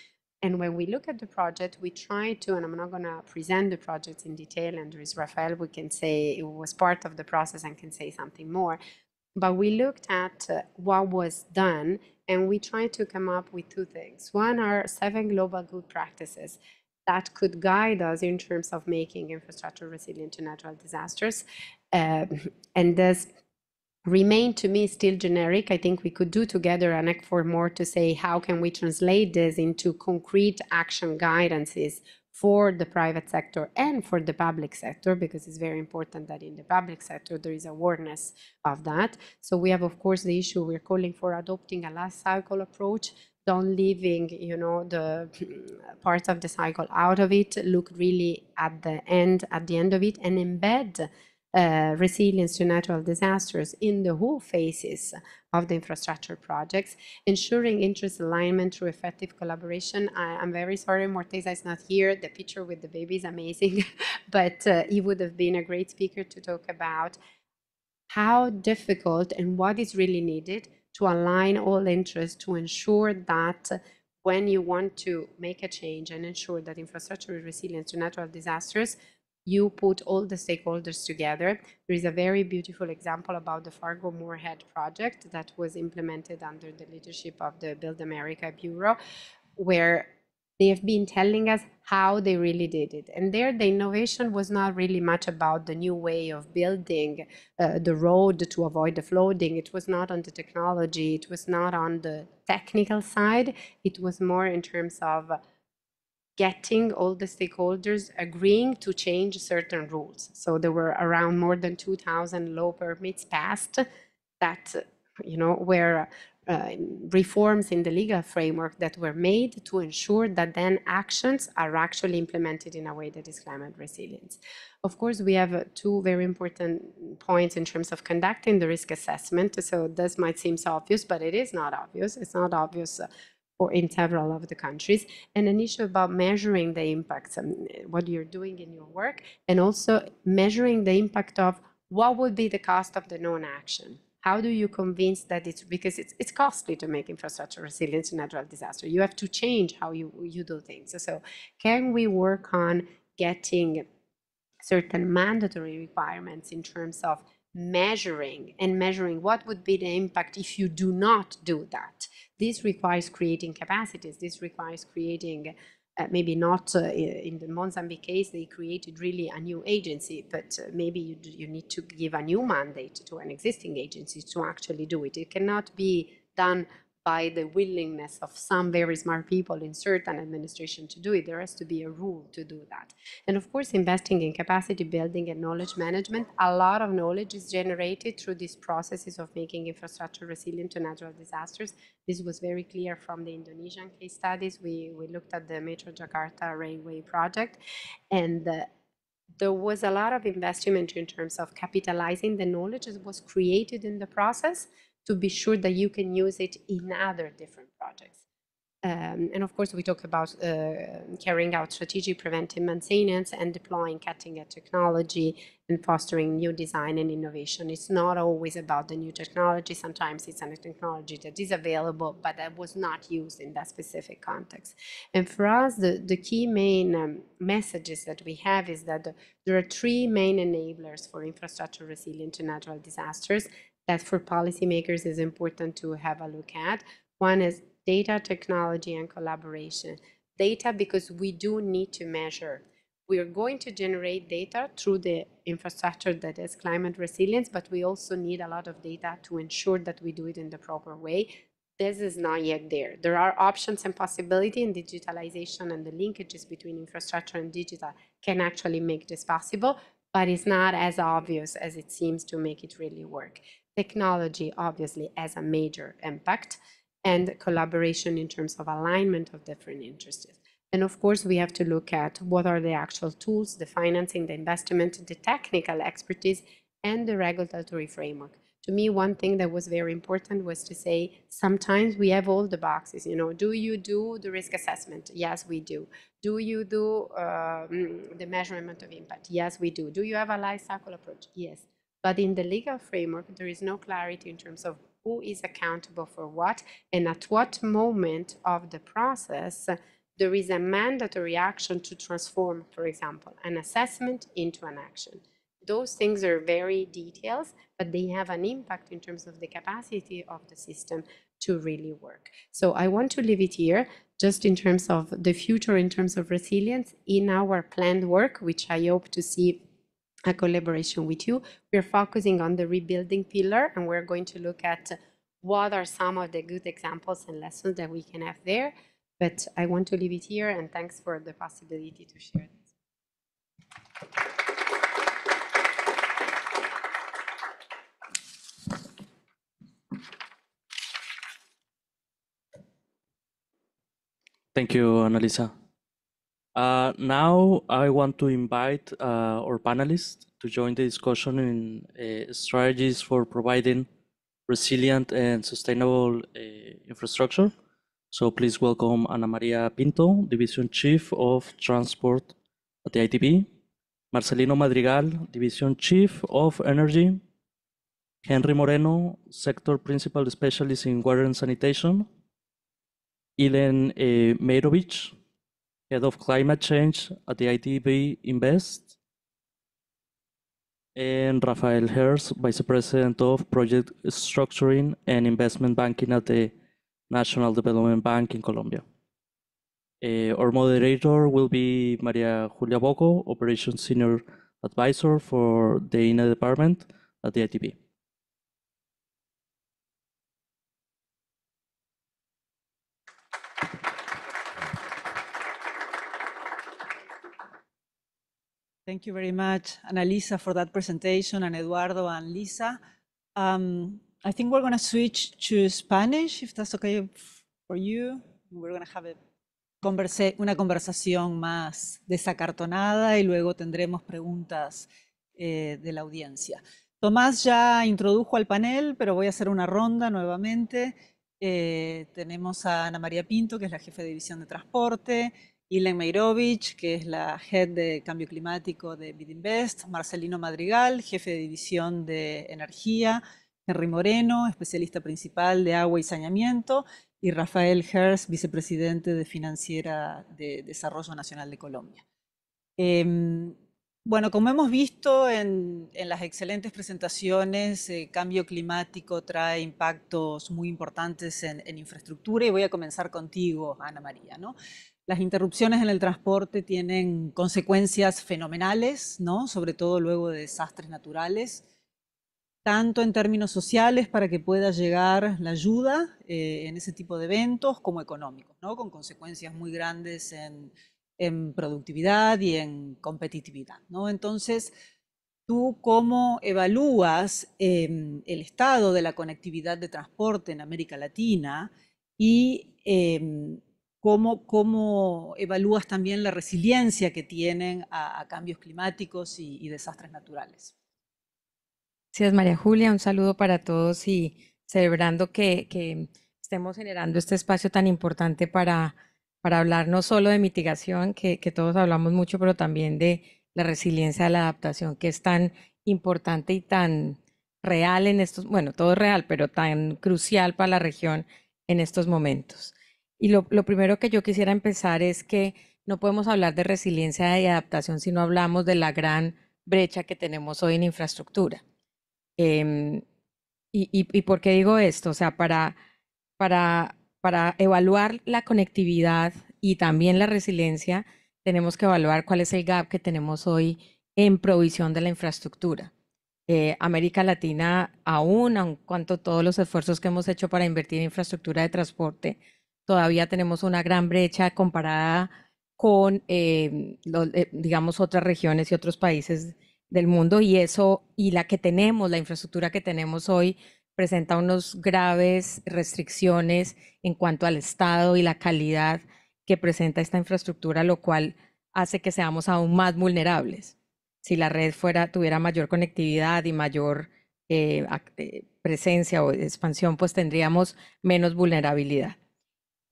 And when we look at the project, we try to, and I'm not going to present the project in detail, and there is Rafael, we can say it was part of the process and can say something more. But we looked at uh, what was done and we tried to come up with two things. One are seven global good practices that could guide us in terms of making infrastructure resilient to natural disasters. Uh, and this remain to me still generic. I think we could do together an act for more to say how can we translate this into concrete action guidances for the private sector and for the public sector, because it's very important that in the public sector there is awareness of that. So we have, of course, the issue we're calling for adopting a life cycle approach, don't leaving, you know, the parts of the cycle out of it, look really at the end, at the end of it, and embed uh, resilience to natural disasters in the whole phases of the infrastructure projects, ensuring interest alignment through effective collaboration. I, am very sorry Morteza is not here. The picture with the baby is amazing, but uh, he would have been a great speaker to talk about how difficult and what is really needed to align all interests to ensure that when you want to make a change and ensure that infrastructure is resilient to natural disasters, you put all the stakeholders together. There is a very beautiful example about the Fargo Moorhead project that was implemented under the leadership of the Build America Bureau, where they have been telling us how they really did it. And there, the innovation was not really much about the new way of building uh, the road to avoid the flooding. It was not on the technology. It was not on the technical side. It was more in terms of getting all the stakeholders agreeing to change certain rules. So there were around more than 2,000 law permits passed that, you know, were uh, reforms in the legal framework that were made to ensure that then actions are actually implemented in a way that is climate resilient. Of course, we have uh, two very important points in terms of conducting the risk assessment. So this might seem obvious, but it is not obvious. It's not obvious uh, or in several of the countries, and an issue about measuring the impact and um, what you're doing in your work, and also measuring the impact of what would be the cost of the non-action how do you convince that it's because it's, it's costly to make infrastructure resilient to natural disaster you have to change how you you do things so can we work on getting certain mandatory requirements in terms of measuring and measuring what would be the impact if you do not do that this requires creating capacities. This requires creating, uh, maybe not uh, in the Mozambique case, they created really a new agency, but uh, maybe you, you need to give a new mandate to an existing agency to actually do it. It cannot be done by the willingness of some very smart people in certain administration to do it. There has to be a rule to do that. And of course, investing in capacity building and knowledge management, a lot of knowledge is generated through these processes of making infrastructure resilient to natural disasters. This was very clear from the Indonesian case studies. We, we looked at the Metro Jakarta Railway project and uh, there was a lot of investment in terms of capitalizing the knowledge that was created in the process to be sure that you can use it in other different projects. Um, and of course, we talk about uh, carrying out strategic preventive maintenance and deploying cutting edge technology and fostering new design and innovation. It's not always about the new technology. Sometimes it's a technology that is available, but that was not used in that specific context. And for us, the, the key main um, messages that we have is that the, there are three main enablers for infrastructure resilient to natural disasters that for policymakers is important to have a look at. One is data technology and collaboration. Data because we do need to measure. We are going to generate data through the infrastructure that is climate resilience, but we also need a lot of data to ensure that we do it in the proper way. This is not yet there. There are options and possibility in digitalization and the linkages between infrastructure and digital can actually make this possible, but it's not as obvious as it seems to make it really work technology, obviously, as a major impact, and collaboration in terms of alignment of different interests. And of course, we have to look at what are the actual tools, the financing, the investment, the technical expertise, and the regulatory framework. To me, one thing that was very important was to say, sometimes we have all the boxes, you know, do you do the risk assessment? Yes, we do. Do you do uh, mm, the measurement of impact? Yes, we do. Do you have a life cycle approach? Yes. But in the legal framework, there is no clarity in terms of who is accountable for what and at what moment of the process there is a mandatory action to transform, for example, an assessment into an action. Those things are very details, but they have an impact in terms of the capacity of the system to really work. So I want to leave it here just in terms of the future, in terms of resilience in our planned work, which I hope to see a collaboration with you. We're focusing on the rebuilding pillar and we're going to look at what are some of the good examples and lessons that we can have there. But I want to leave it here and thanks for the possibility to share this. Thank you, Annalisa. Uh, now I want to invite uh, our panelists to join the discussion in uh, strategies for providing resilient and sustainable uh, infrastructure. So please welcome Ana Maria Pinto, Division Chief of Transport at the ITB, Marcelino Madrigal, Division Chief of Energy, Henry Moreno, Sector Principal Specialist in Water and Sanitation, Ilen uh, Meirovich, Head of Climate Change at the IDB Invest, and Rafael Hers, Vice President of Project Structuring and Investment Banking at the National Development Bank in Colombia. Uh, our moderator will be Maria Julia Boco, Operations Senior Advisor for the INA Department at the ITB. Thank you very much, Annalisa, for that presentation, and Eduardo and Lisa. Um, I think we're going to switch to Spanish, if that's okay for you. We're going have a tener una conversación más desacartonada y luego tendremos preguntas eh, de la audiencia. Tomás ya introdujo al panel, pero voy a hacer una ronda nuevamente. Eh, tenemos a Ana María Pinto, que es la jefe de división de transporte, Ilan Meirovich, que es la Head de Cambio Climático de Bidinvest, Marcelino Madrigal, jefe de división de energía, Henry Moreno, especialista principal de agua y saneamiento, y Rafael Hers, vicepresidente de Financiera de Desarrollo Nacional de Colombia. Em, bueno, como hemos visto en, las excelentes presentaciones, eh, cambio climático trae impactos muy importantes en, en, infraestructura y voy a comenzar contigo, Ana María. ¿no? Las interrupciones en el transporte tienen consecuencias fenomenales, ¿no? sobre todo luego de desastres naturales, tanto en términos sociales para que pueda llegar la ayuda eh, en ese tipo de eventos, como económicos, ¿no? con consecuencias muy grandes en, en productividad y en competitividad. ¿no? Entonces, ¿tú cómo evalúas em, el estado de la conectividad de transporte en América Latina y em, cómo, cómo evalúas también la resiliencia que tienen a, cambios climáticos y, desastres naturales. Gracias, María Julia. Un saludo para todos y celebrando que, estemos generando este espacio tan importante para, para hablar no solo de mitigación, que, que, todos hablamos mucho, pero también de la resiliencia, la adaptación, que es tan importante y tan real en estos, bueno, todo es real, pero tan crucial para la región en estos momentos. Y lo, primero que yo quisiera empezar es que no podemos hablar de resiliencia y adaptación si no hablamos de la gran brecha que tenemos hoy en infraestructura. Em, y, por qué digo esto? O sea, para, para, evaluar la conectividad y también la resiliencia, tenemos que evaluar cuál es el gap que tenemos hoy en provisión de la infraestructura. Eh, América Latina, aún, aun cuanto todos los esfuerzos que hemos hecho para invertir en infraestructura de transporte, todavía tenemos una gran brecha comparada con, eh, eh, digamos, otras regiones y otros países del mundo y eso, y la que tenemos, la infraestructura que tenemos hoy, presenta unos graves restricciones en cuanto al estado y la calidad que presenta esta infraestructura, lo cual hace que seamos aún más vulnerables. Si la red fuera, tuviera mayor conectividad y mayor eh, presencia o expansión, pues tendríamos menos vulnerabilidad.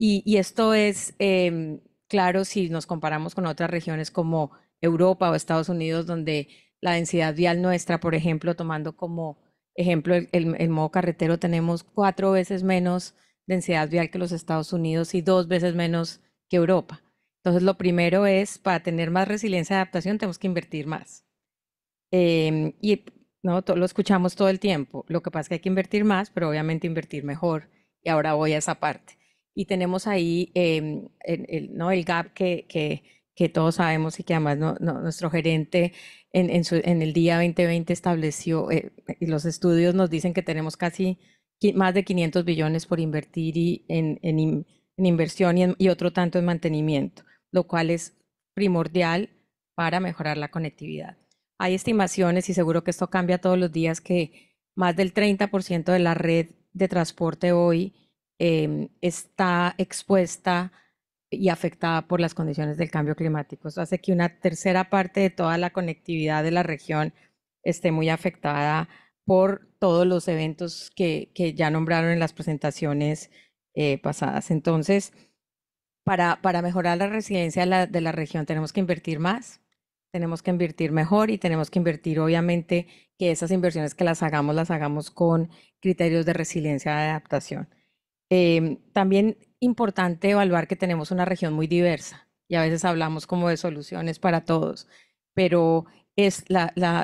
Y, esto es, em, claro, si nos comparamos con otras regiones como Europa o Estados Unidos, donde la densidad vial nuestra, por ejemplo, tomando como ejemplo el, modo carretero, tenemos cuatro veces menos densidad vial que los Estados Unidos y dos veces menos que Europa. Entonces, lo primero es, para tener más resiliencia y adaptación, tenemos que invertir más. Em, y no, lo escuchamos todo el tiempo. Lo que pasa es que hay que invertir más, pero obviamente invertir mejor. Y ahora voy a esa parte y tenemos ahí em, el, ¿no? el gap que, que, todos sabemos y que además nuestro gerente en, en, el día 2020 estableció, eh, y los estudios nos dicen que tenemos casi más de 500 billones por invertir en, en, inversión y, y otro tanto en mantenimiento, lo cual es primordial para mejorar la conectividad. Hay estimaciones, y seguro que esto cambia todos los días, que más del 30% de la red de transporte hoy Em, está expuesta y afectada por las condiciones del cambio climático. Eso hace que una tercera parte de toda la conectividad de la región esté muy afectada por todos los eventos que, ya nombraron en las presentaciones eh, pasadas. Entonces, para, mejorar la resiliencia de la, de la región tenemos que invertir más, tenemos que invertir mejor y tenemos que invertir, obviamente, que esas inversiones que las hagamos, las hagamos con criterios de resiliencia de adaptación. Em, también importante evaluar que tenemos una región muy diversa y a veces hablamos como de soluciones para todos, pero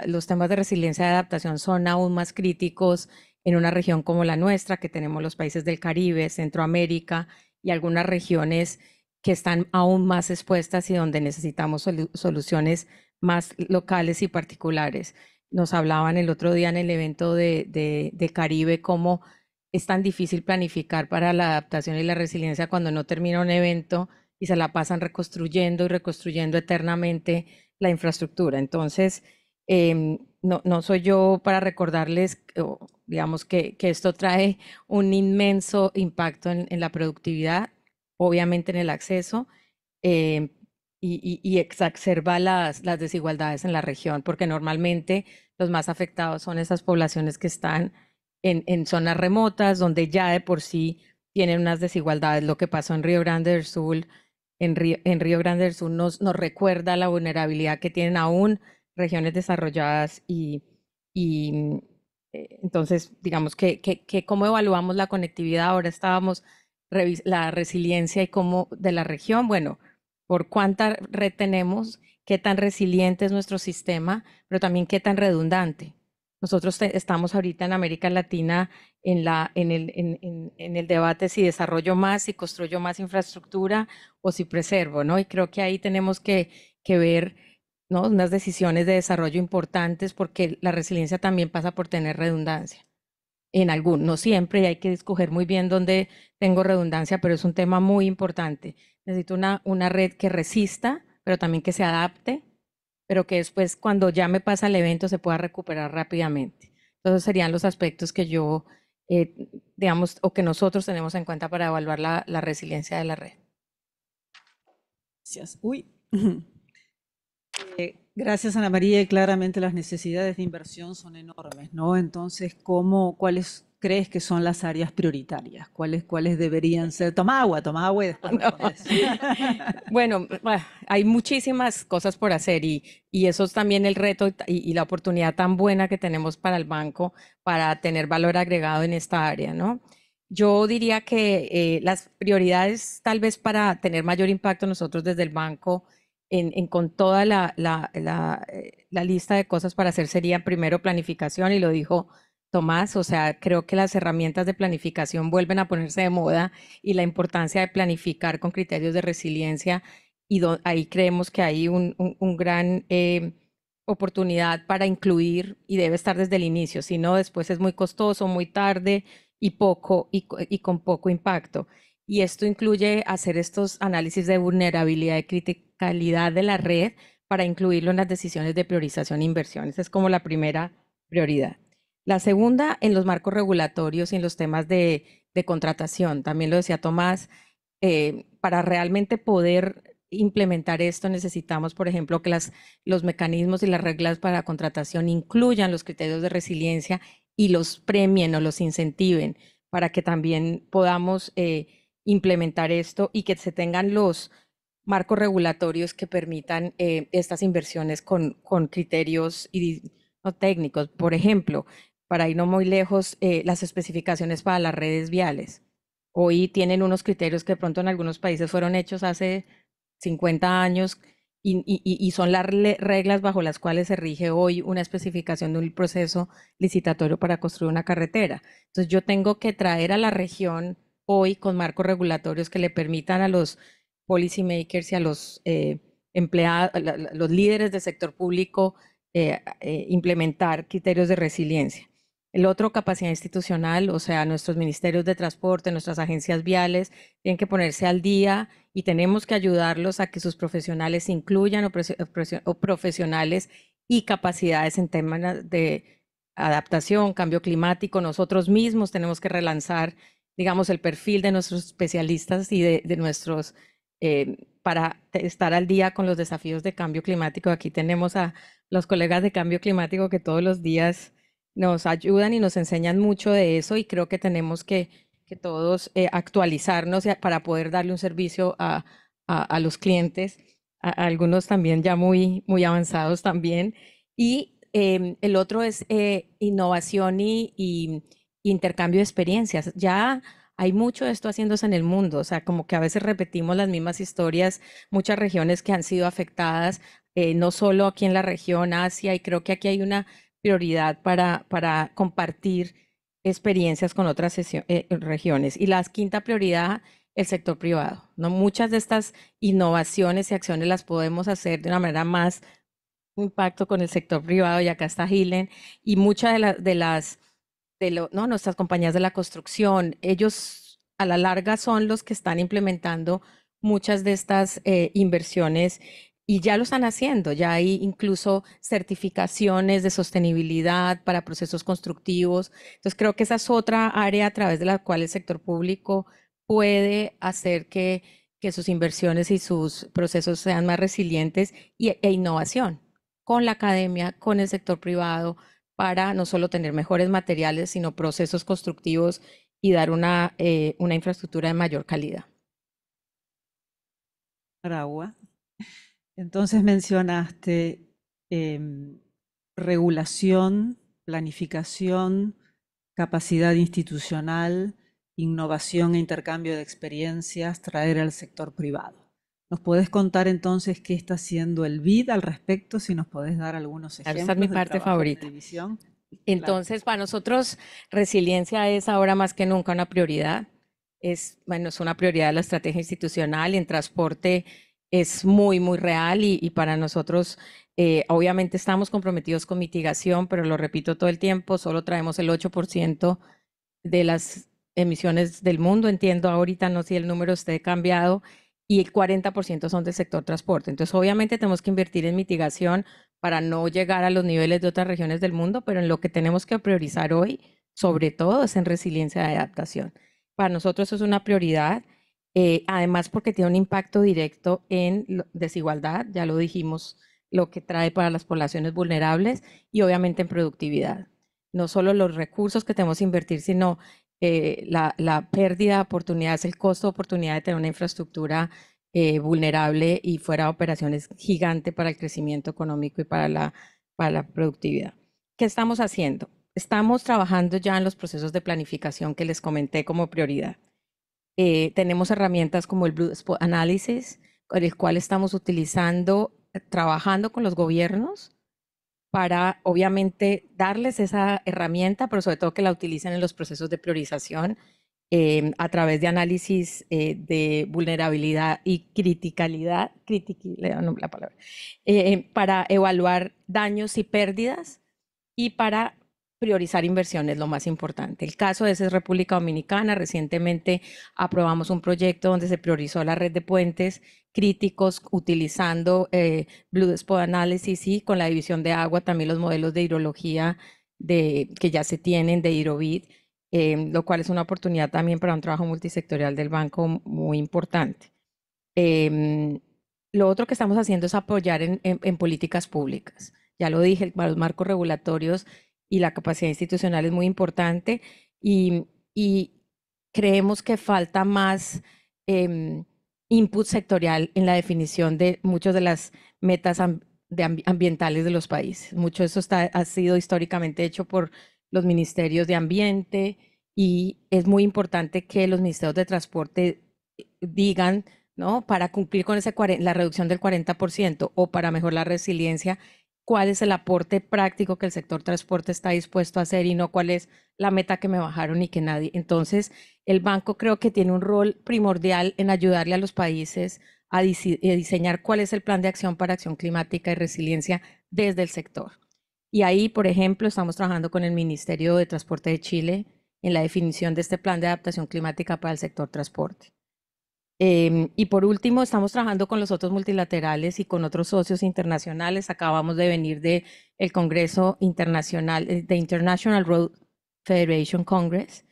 los temas de resiliencia y adaptación son aún más críticos en una región como la nuestra, que tenemos los países del Caribe, Centroamérica y algunas regiones que están aún más expuestas y donde necesitamos soluciones más locales y particulares. Nos hablaban el otro día en el evento de, de Caribe cómo es tan difícil planificar para la adaptación y la resiliencia cuando no termina un evento y se la pasan reconstruyendo y reconstruyendo eternamente la infraestructura. Entonces, em, no, soy yo para recordarles, digamos, que, esto trae un inmenso impacto en, la productividad, obviamente en el acceso, em, y, exacerba las, las desigualdades en la región, porque normalmente los más afectados son esas poblaciones que están en, zonas remotas donde ya de por sí tienen unas desigualdades. Lo que pasó en Río Grande del Sur, en Río, Grande del Sur nos, recuerda la vulnerabilidad que tienen aún regiones desarrolladas y, eh, entonces, digamos que, que, cómo evaluamos la conectividad, ahora estábamos la resiliencia y cómo de la región, bueno, por cuánta red tenemos, qué tan resiliente es nuestro sistema, pero también qué tan redundante. Nosotros estamos ahorita en América Latina en, el, debate si desarrollo más, si construyo más infraestructura o si preservo, ¿no? Y creo que ahí tenemos que, ver unas decisiones de desarrollo importantes porque la resiliencia también pasa por tener redundancia en algún, no siempre, y hay que escoger muy bien dónde tengo redundancia, pero es un tema muy importante. Necesito una red que resista, pero también que se adapte pero que después cuando ya me pasa el evento se pueda recuperar rápidamente. Entonces serían los aspectos que yo, eh, digamos, o que nosotros tenemos en cuenta para evaluar la, resiliencia de la red. Gracias. Uy. Eh, gracias Ana María, claramente las necesidades de inversión son enormes, ¿no? Entonces, ¿cómo, cuáles crees que son las áreas prioritarias? ¿Cuáles, cuáles deberían ser? Toma agua, toma agua y después Bueno, ah, hay muchísimas cosas por hacer y, y eso es también el reto y, la oportunidad tan buena que tenemos para el banco para tener valor agregado en esta área, ¿no? Yo diría que eh, las prioridades tal vez para tener mayor impacto nosotros desde el banco en, con toda la, la, eh, la lista de cosas para hacer sería primero planificación y lo dijo más, o sea, creo que las herramientas de planificación vuelven a ponerse de moda y la importancia de planificar con criterios de resiliencia y ahí creemos que hay un, gran eh, oportunidad para incluir y debe estar desde el inicio, si no después es muy costoso, muy tarde y poco y, con poco impacto. Y esto incluye hacer estos análisis de vulnerabilidad y criticalidad de la red para incluirlo en las decisiones de priorización e inversiones. Es como la primera prioridad. La segunda, en los marcos regulatorios y en los temas de, contratación. También lo decía Tomás, eh, para realmente poder implementar esto necesitamos, por ejemplo, que los mecanismos y las reglas para contratación incluyan los criterios de resiliencia y los premien o los incentiven para que también podamos eh, implementar esto y que se tengan los marcos regulatorios que permitan eh, estas inversiones con, criterios técnicos. Por ejemplo, para ir no muy lejos, eh, las especificaciones para las redes viales. Hoy tienen unos criterios que pronto en algunos países fueron hechos hace 50 años y, son las reglas bajo las cuales se rige hoy una especificación de un proceso licitatorio para construir una carretera. Entonces yo tengo que traer a la región hoy con marcos regulatorios que le permitan a los policymakers y a los eh, empleados, los líderes del sector público eh, implementar criterios de resiliencia. El otro, capacidad institucional, o sea, nuestros ministerios de transporte, nuestras agencias viales, tienen que ponerse al día y tenemos que ayudarlos a que sus profesionales incluyan o, profesionales y capacidades en temas de adaptación, cambio climático. Nosotros mismos tenemos que relanzar, digamos, el perfil de nuestros especialistas y de, nuestros... Eh, para estar al día con los desafíos de cambio climático. Aquí tenemos a los colegas de cambio climático que todos los días nos ayudan y nos enseñan mucho de eso y creo que tenemos que, todos eh, actualizarnos para poder darle un servicio a, los clientes, algunos también ya muy, muy avanzados también. Y em, el otro es eh, innovación y, y, intercambio de experiencias. Ya hay mucho de esto haciéndose en el mundo, o sea, como que a veces repetimos las mismas historias, muchas regiones que han sido afectadas, eh, no solo aquí en la región, Asia, y creo que aquí hay una prioridad para, para compartir experiencias con otras eh, regiones. Y la quinta prioridad, el sector privado. ¿no? Muchas de estas innovaciones y acciones las podemos hacer de una manera más impacto con el sector privado, y acá está Hillen, y muchas de, de las, no, nuestras compañías de la construcción, ellos a la larga son los que están implementando muchas de estas eh, inversiones y ya lo están haciendo, ya hay incluso certificaciones de sostenibilidad para procesos constructivos. Entonces creo que esa es otra área a través de la cual el sector público puede hacer que, sus inversiones y sus procesos sean más resilientes y, e innovación con la academia, con el sector privado, para no solo tener mejores materiales, sino procesos constructivos y dar una, eh, una infraestructura de mayor calidad. Aragua. Entonces mencionaste em, regulación, planificación, capacidad institucional, innovación e intercambio de experiencias, traer al sector privado. ¿Nos puedes contar entonces qué está haciendo el BID al respecto? Si nos podés dar algunos ejemplos. Esa es mi parte favorita. Entonces, para nosotros, resiliencia es ahora más que nunca una prioridad. Es, bueno, es una prioridad de la estrategia institucional en transporte es muy, muy real y, para nosotros eh, obviamente estamos comprometidos con mitigación, pero lo repito todo el tiempo, solo traemos el 8% de las emisiones del mundo, entiendo ahorita, no sé si el número esté cambiado, y el 40% son del sector transporte. Entonces, obviamente tenemos que invertir en mitigación para no llegar a los niveles de otras regiones del mundo, pero en lo que tenemos que priorizar hoy, sobre todo, es en resiliencia y adaptación. Para nosotros eso es una prioridad eh, además porque tiene un impacto directo en desigualdad, ya lo dijimos, lo que trae para las poblaciones vulnerables y obviamente en productividad. No solo los recursos que tenemos que invertir, sino eh, la, pérdida de oportunidades, el costo de oportunidad de tener una infraestructura eh, vulnerable y fuera de operaciones gigante para el crecimiento económico y para la productividad. ¿Qué estamos haciendo? Estamos trabajando ya en los procesos de planificación que les comenté como prioridad. Eh, tenemos herramientas como el Blue Spot Analysis, con el cual estamos utilizando, eh, trabajando con los gobiernos para obviamente darles esa herramienta, pero sobre todo que la utilicen en los procesos de priorización eh, a través de análisis de vulnerabilidad y criticalidad, le la palabra, para evaluar daños y pérdidas y para priorizar inversiones, lo más importante. El caso de es República Dominicana. Recientemente aprobamos un proyecto donde se priorizó la red de puentes críticos utilizando eh, Blue Spot Analysis y con la división de agua también los modelos de hidrología de, que ya se tienen de Hirobit, em, lo cual es una oportunidad también para un trabajo multisectorial del banco muy importante. Em, lo otro que estamos haciendo es apoyar en, en políticas públicas. Ya lo dije, los marcos regulatorios y la capacidad institucional es muy importante y, creemos que falta más em, input sectorial en la definición de muchas de las metas de ambientales de los países. Mucho de eso ha sido históricamente hecho por los ministerios de ambiente y es muy importante que los ministerios de transporte eh, digan, ¿no? Para cumplir con ese la reducción del 40% o para mejorar la resiliencia, cuál es el aporte práctico que el sector transporte está dispuesto a hacer y no cuál es la meta que me bajaron y que nadie. Entonces, el banco creo que tiene un rol primordial en ayudarle a los países a, eh, diseñar cuál es el plan de acción para acción climática y resiliencia desde el sector. Y ahí, por ejemplo, estamos trabajando con el Ministerio de Transporte de Chile en la definición de este plan de adaptación climática para el sector transporte. Em, y por último, estamos trabajando con los otros multilaterales y con otros socios internacionales. Acabamos de venir del el Congreso Internacional, eh, de International Road Federation Congress,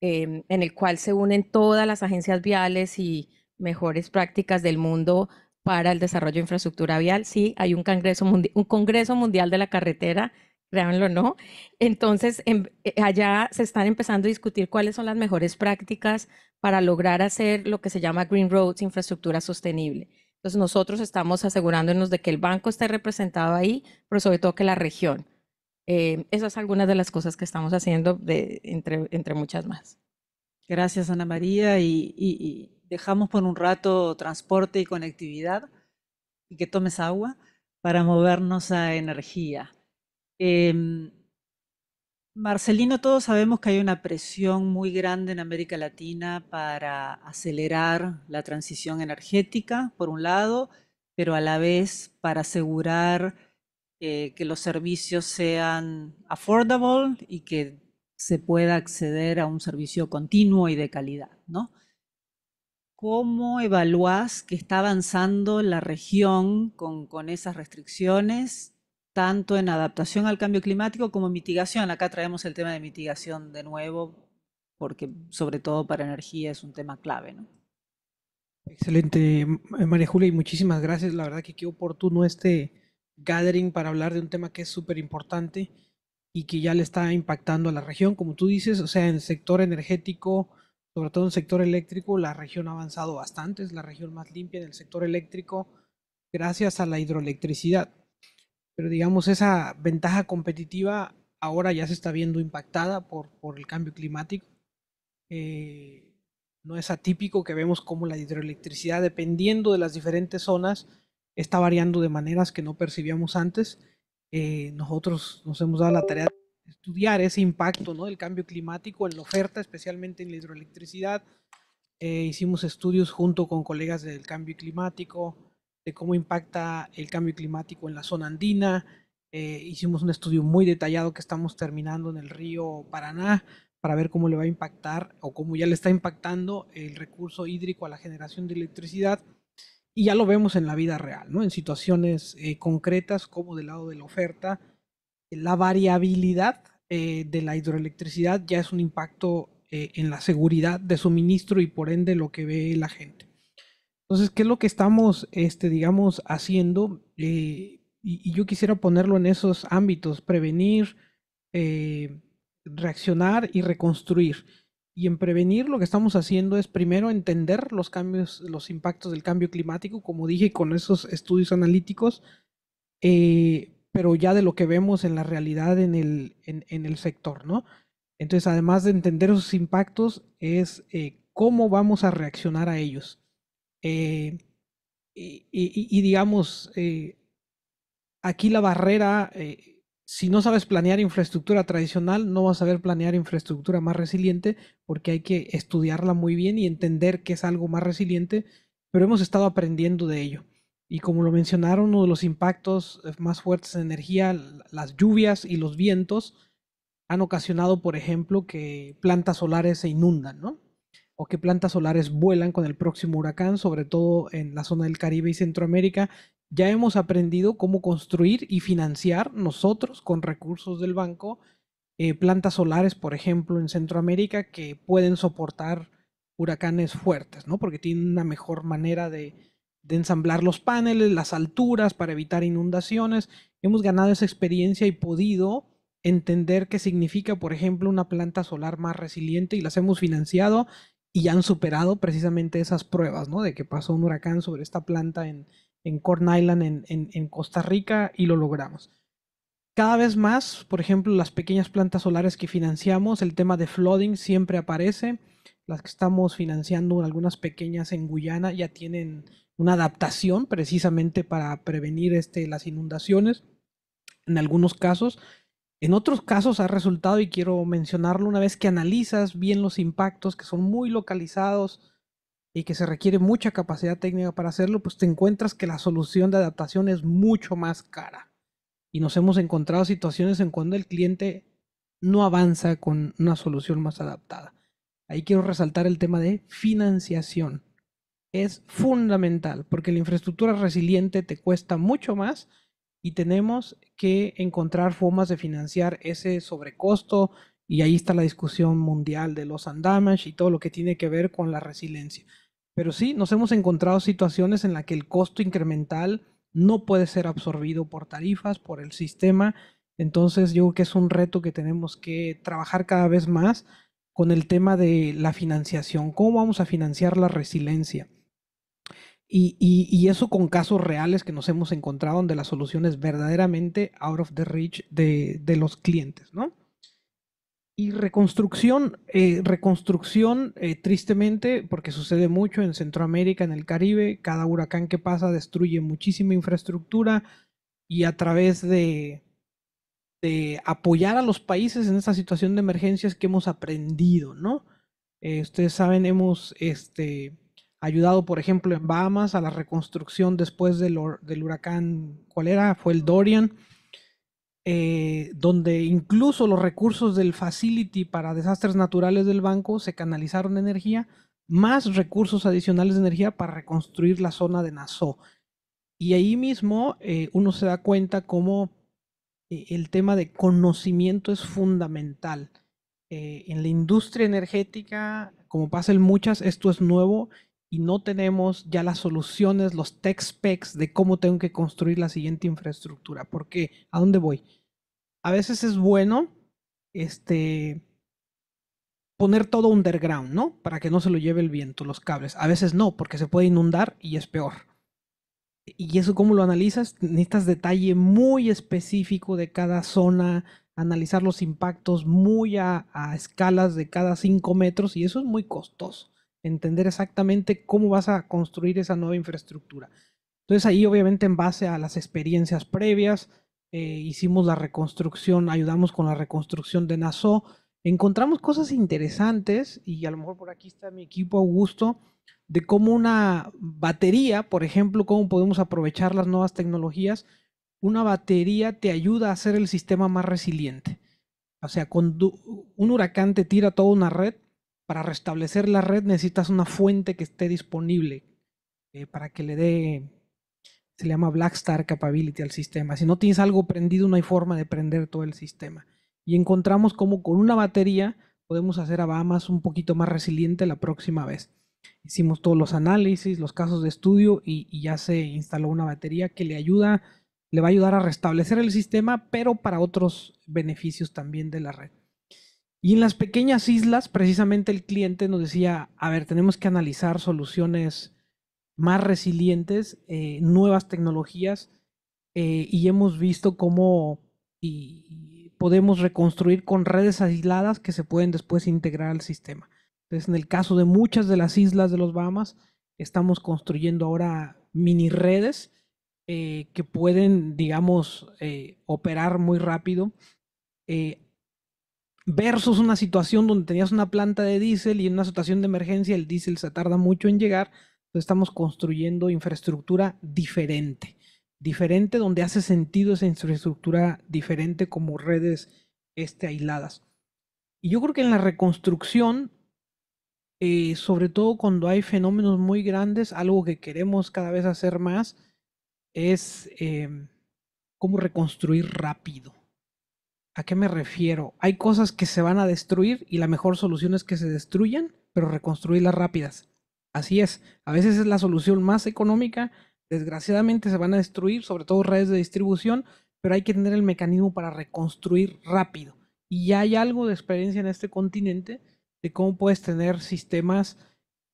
em, en el cual se unen todas las agencias viales y mejores prácticas del mundo para el desarrollo de infraestructura vial. Sí, hay un Congreso, un congreso Mundial de la Carretera, créanlo o no. Entonces, em, eh, allá se están empezando a discutir cuáles son las mejores prácticas para lograr hacer lo que se llama Green Roads, infraestructura sostenible. Entonces nosotros estamos asegurándonos de que el banco esté representado ahí, pero sobre todo que la región. Eh, esas son algunas de las cosas que estamos haciendo, de, entre, entre muchas más. Gracias, Ana María. Y, dejamos por un rato transporte y conectividad y que tomes agua para movernos a energía. Eh, Marcelino, todos sabemos que hay una presión muy grande en América Latina para acelerar la transición energética, por un lado, pero a la vez para asegurar eh, que los servicios sean affordable y que se pueda acceder a un servicio continuo y de calidad, ¿no? ¿Cómo evaluás que está avanzando la región con esas restricciones tanto en adaptación al cambio climático como en mitigación. Acá traemos el tema de mitigación de nuevo, porque sobre todo para energía es un tema clave. ¿no? Excelente, eh, María Julia, y muchísimas gracias. La verdad que qué oportuno este gathering para hablar de un tema que es súper importante y que ya le está impactando a la región, como tú dices, o sea, en el sector energético, sobre todo en el sector eléctrico, la región ha avanzado bastante, es la región más limpia en el sector eléctrico gracias a la hidroelectricidad pero digamos esa ventaja competitiva ahora ya se está viendo impactada por, por el cambio climático. Eh, no es atípico que vemos cómo la hidroelectricidad, dependiendo de las diferentes zonas, está variando de maneras que no percibíamos antes. Eh, nosotros nos hemos dado la tarea de estudiar ese impacto ¿no? del cambio climático en la oferta, especialmente en la hidroelectricidad. Eh, hicimos estudios junto con colegas del cambio climático, de cómo impacta el cambio climático en la zona andina. Eh, hicimos un estudio muy detallado que estamos terminando en el río Paraná para ver cómo le va a impactar o cómo ya le está impactando el recurso hídrico a la generación de electricidad. Y ya lo vemos en la vida real, ¿no? en situaciones eh, concretas como del lado de la oferta. La variabilidad eh, de la hidroelectricidad ya es un impacto en la seguridad de suministro y por ende lo que ve la gente. Entonces, ¿qué es lo que estamos, este, digamos, haciendo? Eh, y, yo quisiera ponerlo en esos ámbitos, prevenir, eh, reaccionar y reconstruir. Y en prevenir lo que estamos haciendo es primero entender los cambios, los impactos del cambio climático, como dije, con esos estudios analíticos, eh, pero ya de lo que vemos en la realidad en el, sector, ¿no? Entonces, además de entender esos impactos, es cómo vamos a reaccionar a ellos. Eh, y, digamos, eh, aquí la barrera, eh, si no sabes planear infraestructura tradicional, no vas a saber planear infraestructura más resiliente porque hay que estudiarla muy bien y entender que es algo más resiliente, pero hemos estado aprendiendo de ello. Y como lo mencionaron, uno de los impactos más fuertes en energía, las lluvias y los vientos han ocasionado, por ejemplo, que plantas solares se inundan, ¿no? o que plantas solares vuelan con el próximo huracán, sobre todo en la zona del Caribe y Centroamérica. Ya hemos aprendido cómo construir y financiar nosotros con recursos del banco eh, plantas solares, por ejemplo, en Centroamérica que pueden soportar huracanes fuertes, ¿no? Porque tienen una mejor manera de, de ensamblar los paneles, las alturas para evitar inundaciones. Hemos ganado esa experiencia y podido entender qué significa, por ejemplo, una planta solar más resiliente y las hemos financiado y han superado precisamente esas pruebas, ¿no? De que pasó un huracán sobre esta planta en, Corn Island, en, Costa Rica, y lo logramos. Cada vez más, por ejemplo, las pequeñas plantas solares que financiamos, el tema de flooding siempre aparece. Las que estamos financiando, algunas pequeñas en Guyana, ya tienen una adaptación precisamente para prevenir este, las inundaciones. En algunos casos, en otros casos ha resultado, y quiero mencionarlo una vez que analizas bien los impactos que son muy localizados y que se requiere mucha capacidad técnica para hacerlo, pues te encuentras que la solución de adaptación es mucho más cara. Y nos hemos encontrado situaciones en cuando el cliente no avanza con una solución más adaptada. Ahí quiero resaltar el tema de financiación. Es fundamental porque la infraestructura resiliente te cuesta mucho más y tenemos que encontrar formas de financiar ese sobrecosto y ahí está la discusión mundial de los and y todo lo que tiene que ver con la resiliencia. Pero sí, nos hemos encontrado situaciones en las que el costo incremental no puede ser absorbido por tarifas, por el sistema. Entonces yo creo que es un reto que tenemos que trabajar cada vez más con el tema de la financiación. ¿Cómo vamos a financiar la resiliencia? Y, eso con casos reales que nos hemos encontrado donde la solución es verdaderamente out of the reach de, los clientes, ¿no? Y reconstrucción, eh, reconstrucción eh, tristemente, porque sucede mucho en Centroamérica, en el Caribe, cada huracán que pasa destruye muchísima infraestructura y a través de, apoyar a los países en esta situación de emergencias que hemos aprendido, ¿no? Eh, ustedes saben, hemos este, ayudado, por ejemplo, en Bahamas a la reconstrucción después del, huracán, ¿cuál era? Fue el Dorian, eh, donde incluso los recursos del Facility para Desastres Naturales del banco se canalizaron energía, más recursos adicionales de energía para reconstruir la zona de Nassau. Y ahí mismo eh, uno se da cuenta cómo eh, el tema de conocimiento es fundamental. en la industria energética, como pasa en muchas, esto es nuevo y no tenemos ya las soluciones, los tech specs de cómo tengo que construir la siguiente infraestructura. Porque, ¿a dónde voy? A veces es bueno este, poner todo underground, ¿no? Para que no se lo lleve el viento, los cables. A veces no, porque se puede inundar y es peor. ¿Y eso cómo lo analizas? Necesitas detalle muy específico de cada zona, analizar los impactos muy a, a escalas de cada 5 metros y eso es muy costoso entender exactamente cómo vas a construir esa nueva infraestructura. Entonces ahí obviamente en base a las experiencias previas, eh, hicimos la reconstrucción, ayudamos con la reconstrucción de Nassau, encontramos cosas interesantes y a lo mejor por aquí está mi equipo Augusto, de cómo una batería, por ejemplo, cómo podemos aprovechar las nuevas tecnologías, una batería te ayuda a hacer el sistema más resiliente. O sea, cuando un huracán te tira toda una red, para restablecer la red necesitas una fuente que esté disponible eh, para que le dé, se le llama Star Capability al sistema. Si no tienes algo prendido, no hay forma de prender todo el sistema. Y encontramos cómo con una batería podemos hacer a Bahamas un poquito más resiliente la próxima vez. Hicimos todos los análisis, los casos de estudio y, y ya se instaló una batería que le ayuda, le va a ayudar a restablecer el sistema, pero para otros beneficios también de la red. Y en las pequeñas islas, precisamente el cliente nos decía, a ver, tenemos que analizar soluciones más resilientes, eh, nuevas tecnologías, eh, y hemos visto cómo podemos reconstruir con redes aisladas que se pueden después integrar al sistema. Entonces, en el caso de muchas de las islas de los Bahamas, estamos construyendo ahora mini redes eh, que pueden, digamos, operar muy rápido versus una situación donde tenías una planta de diésel y en una situación de emergencia el diésel se tarda mucho en llegar. estamos construyendo infraestructura diferente, diferente donde hace sentido esa infraestructura diferente como redes este, aisladas. Y yo creo que en la reconstrucción, eh, sobre todo cuando hay fenómenos muy grandes, algo que queremos cada vez hacer más es eh, cómo reconstruir rápido ¿A qué me refiero? Hay cosas que se van a destruir y la mejor solución es que se destruyan, pero reconstruirlas rápidas. Así es, a veces es la solución más económica. Desgraciadamente se van a destruir, sobre todo redes de distribución, pero hay que tener el mecanismo para reconstruir rápido. Y ya hay algo de experiencia en este continente de cómo puedes tener sistemas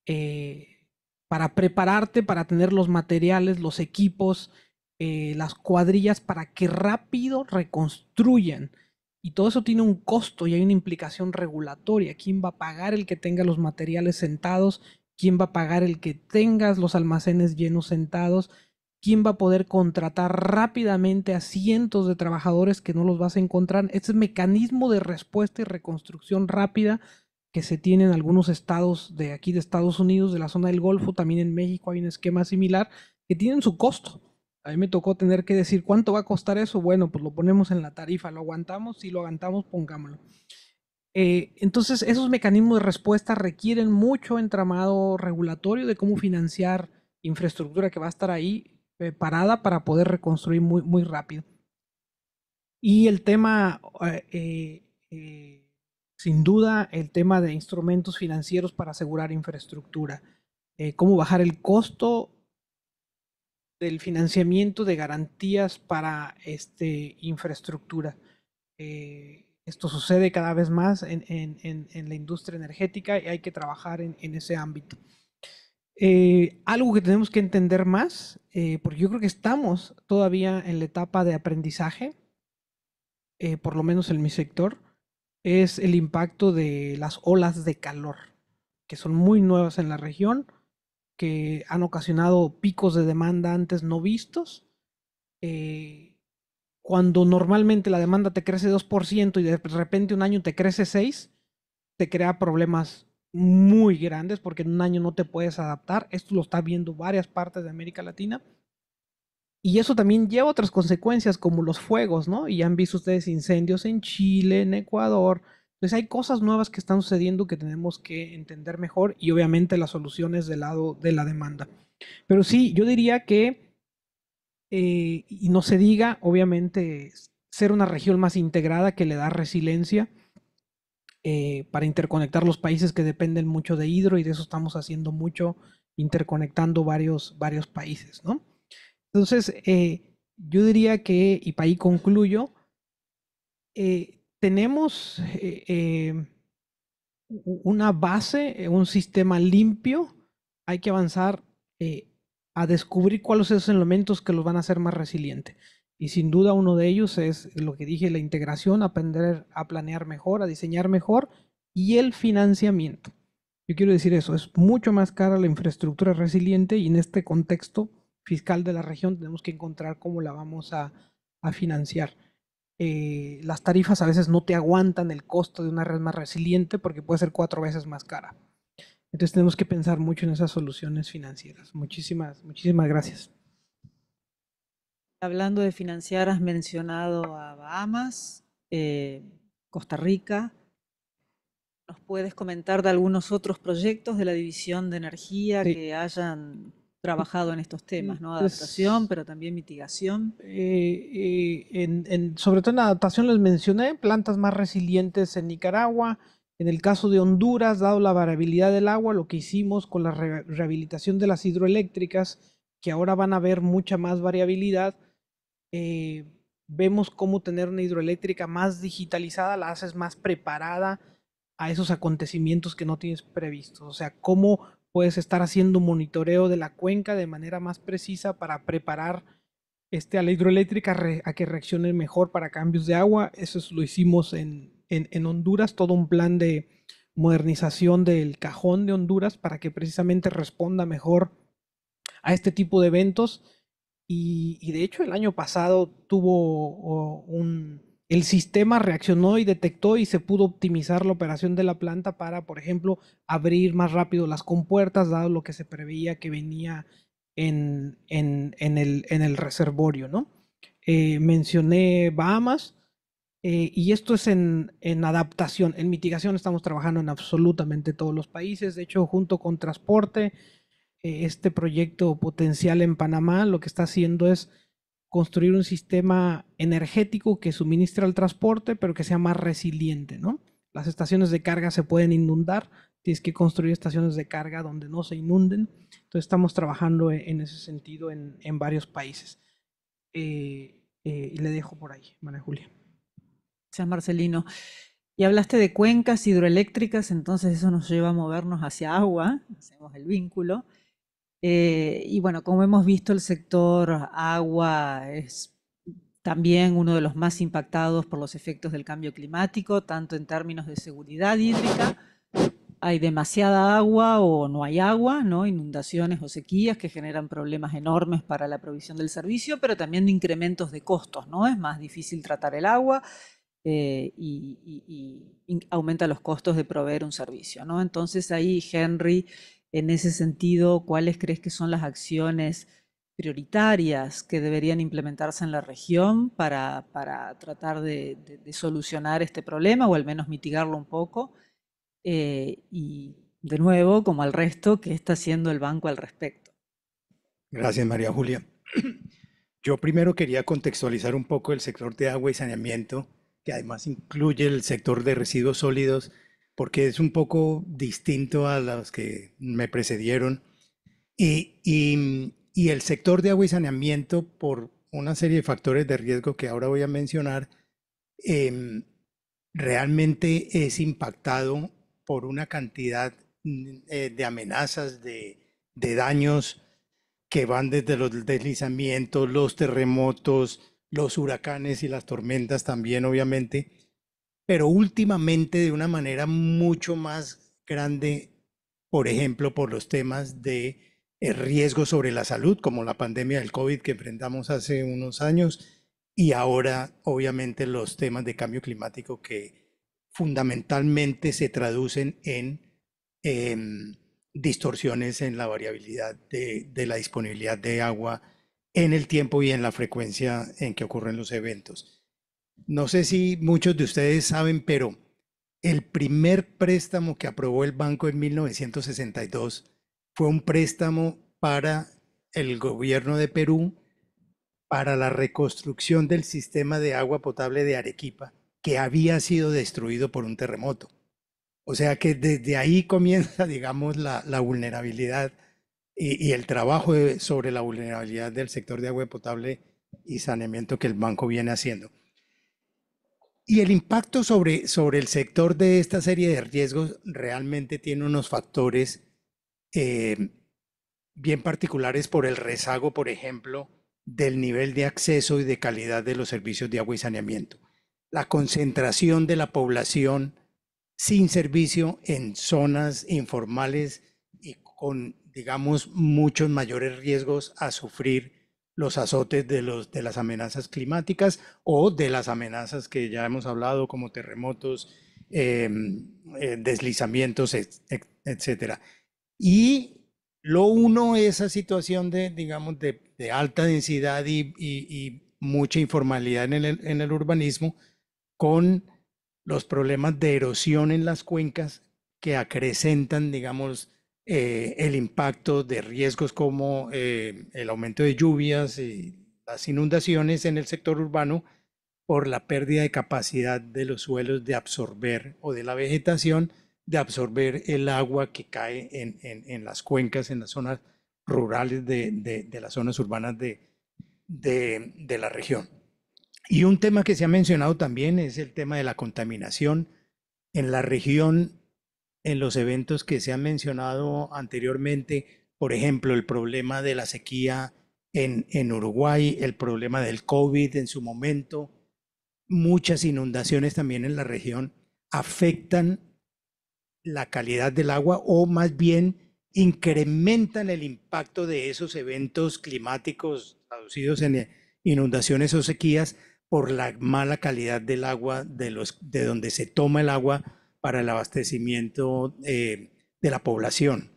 eh, para prepararte, para tener los materiales, los equipos, eh, las cuadrillas, para que rápido reconstruyan y todo eso tiene un costo y hay una implicación regulatoria. ¿Quién va a pagar el que tenga los materiales sentados? ¿Quién va a pagar el que tengas los almacenes llenos sentados? ¿Quién va a poder contratar rápidamente a cientos de trabajadores que no los vas a encontrar? Ese mecanismo de respuesta y reconstrucción rápida que se tiene en algunos estados de aquí de Estados Unidos, de la zona del Golfo, también en México hay un esquema similar, que tienen su costo a mí me tocó tener que decir, ¿cuánto va a costar eso? Bueno, pues lo ponemos en la tarifa, lo aguantamos, si lo aguantamos, pongámoslo. Eh, entonces, esos mecanismos de respuesta requieren mucho entramado regulatorio de cómo financiar infraestructura que va a estar ahí preparada eh, para poder reconstruir muy, muy rápido. Y el tema, eh, sin duda, el tema de instrumentos financieros para asegurar infraestructura, cómo bajar el costo del financiamiento de garantías para este, infraestructura. Eh, esto sucede cada vez más en, la industria energética y hay que trabajar en, ese ámbito. Eh, algo que tenemos que entender más, eh, porque yo creo que estamos todavía en la etapa de aprendizaje, por lo menos en mi sector, es el impacto de las olas de calor, que son muy nuevas en la región que han ocasionado picos de demanda antes no vistos. Eh, cuando normalmente la demanda te crece 2% y de repente un año te crece 6%, te crea problemas muy grandes porque en un año no te puedes adaptar. Esto lo está viendo varias partes de América Latina. Y eso también lleva otras consecuencias como los fuegos, ¿no? Y han visto ustedes incendios en Chile, en Ecuador, entonces hay cosas nuevas que están sucediendo que tenemos que entender mejor y obviamente las soluciones del lado de la demanda. Pero sí, yo diría que, eh, y no se diga, obviamente, ser una región más integrada que le da resiliencia eh, para interconectar los países que dependen mucho de hidro y de eso estamos haciendo mucho, interconectando varios, varios países, ¿no? Entonces, eh, yo diría que, y para ahí concluyo, tenemos eh, eh, una base, eh, un sistema limpio, hay que avanzar a descubrir cuáles son esos elementos que los van a hacer más resilientes. Y sin duda uno de ellos es lo que dije, la integración, aprender a planear mejor, a diseñar mejor y el financiamiento. Yo quiero decir eso, es mucho más cara la infraestructura resiliente y en este contexto fiscal de la región tenemos que encontrar cómo la vamos a financiar. Eh, las tarifas a veces no te aguantan el costo de una red más resiliente porque puede ser cuatro veces más cara. Entonces tenemos que pensar mucho en esas soluciones financieras. Muchísimas, muchísimas gracias. Hablando de financiar, has mencionado a Bahamas, eh, Costa Rica. ¿Nos puedes comentar de algunos otros proyectos de la División de Energía que hayan trabajado en estos temas, ¿no? Adaptación, pero también mitigación. Eh, eh, sobre todo en adaptación les mencioné, plantas más resilientes en Nicaragua. En el caso de Honduras, dado la variabilidad del agua, lo que hicimos con la rehabilitación de las hidroeléctricas, que ahora van a ver mucha más variabilidad, eh, vemos cómo tener una hidroeléctrica más digitalizada la haces más preparada a esos acontecimientos que no tienes previstos. O sea, cómo puedes estar haciendo monitoreo de la cuenca de manera más precisa para preparar este, a la hidroeléctrica a que reaccione mejor para cambios de agua. Eso es, lo hicimos en, Honduras, todo un plan de modernización del cajón de Honduras para que precisamente responda mejor a este tipo de eventos. y de hecho el año pasado tuvo un, el sistema reaccionó y detectó y se pudo optimizar la operación de la planta para, por ejemplo, abrir más rápido las compuertas, dado lo que se preveía que venía en, en, el, en el, reservorio, ¿no? Eh, mencioné Bahamas eh, y esto es en, adaptación, en mitigación estamos trabajando en absolutamente todos los países, de hecho, junto con transporte, eh, este proyecto potencial en Panamá lo que está haciendo es construir un sistema energético que suministre al transporte, pero que sea más resiliente, Las estaciones de carga se pueden inundar, tienes que construir estaciones de carga donde no se inunden. Entonces estamos trabajando e-, en ese sentido en, varios países. Eh, eh, y le dejo por ahí, María Julia. Gracias, Marcelino. Y hablaste de cuencas hidroeléctricas, entonces eso nos lleva a movernos hacia agua, hacemos el vínculo. Eh, y bueno, como hemos visto, el sector agua es también uno de los más impactados por los efectos del cambio climático, tanto en términos de seguridad hídrica, hay demasiada agua o no hay agua, inundaciones o sequías que generan problemas enormes para la provisión del servicio, pero también de incrementos de costos, ¿no? Es más difícil tratar el agua eh, y, aumenta los costos de proveer un servicio, ¿no? Entonces ahí Henry en ese sentido, ¿cuáles crees que son las acciones prioritarias que deberían implementarse en la región para, tratar de, solucionar este problema o al menos mitigarlo un poco? Eh, y de nuevo, como al resto, ¿qué está haciendo el banco al respecto? Gracias, María Julia. Yo primero quería contextualizar un poco el sector de agua y saneamiento, que además incluye el sector de residuos sólidos porque es un poco distinto a las que me precedieron. Y, el sector de agua y saneamiento, por una serie de factores de riesgo que ahora voy a mencionar, em, realmente es impactado por una cantidad mm, eh, de amenazas, de, daños que van desde los deslizamientos, los terremotos, los huracanes y las tormentas también, obviamente, pero últimamente de una manera mucho más grande, por ejemplo, por los temas de eh, riesgo sobre la salud, como la pandemia del COVID que enfrentamos hace unos años, y ahora obviamente los temas de cambio climático que fundamentalmente se traducen en em, distorsiones en la variabilidad de la disponibilidad de agua en el tiempo y en la frecuencia en que ocurren los eventos. No sé si muchos de ustedes saben, pero el primer préstamo que aprobó el banco en 1962 fue un préstamo para el gobierno de Perú para la reconstrucción del sistema de agua potable de Arequipa, que había sido destruido por un terremoto. O sea que desde ahí comienza, digamos, la, vulnerabilidad y, el trabajo sobre la vulnerabilidad del sector de agua potable y saneamiento que el banco viene haciendo. Y el impacto sobre, sobre el sector de esta serie de riesgos realmente tiene unos factores eh, bien particulares por el rezago, por ejemplo, del nivel de acceso y de calidad de los servicios de agua y saneamiento. La concentración de la población sin servicio en zonas informales y con, digamos, muchos mayores riesgos a sufrir los azotes de, los, de las amenazas climáticas o de las amenazas que ya hemos hablado como terremotos, em, eh, deslizamientos, etc. Y lo uno esa situación de, digamos, de, alta densidad y, mucha informalidad en el, en el urbanismo con los problemas de erosión en las cuencas que acrecentan, digamos, eh, el impacto de riesgos como eh, el aumento de lluvias y las inundaciones en el sector urbano por la pérdida de capacidad de los suelos de absorber o de la vegetación de absorber el agua que cae en, las cuencas, en las zonas rurales de, las zonas urbanas de, de, la región. Y un tema que se ha mencionado también es el tema de la contaminación. En la región en los eventos que se han mencionado anteriormente, por ejemplo, el problema de la sequía en, Uruguay, el problema del COVID en su momento, muchas inundaciones también en la región afectan la calidad del agua o más bien incrementan el impacto de esos eventos climáticos traducidos en inundaciones o sequías por la mala calidad del agua de los de donde se toma el agua para el abastecimiento eh, de la población.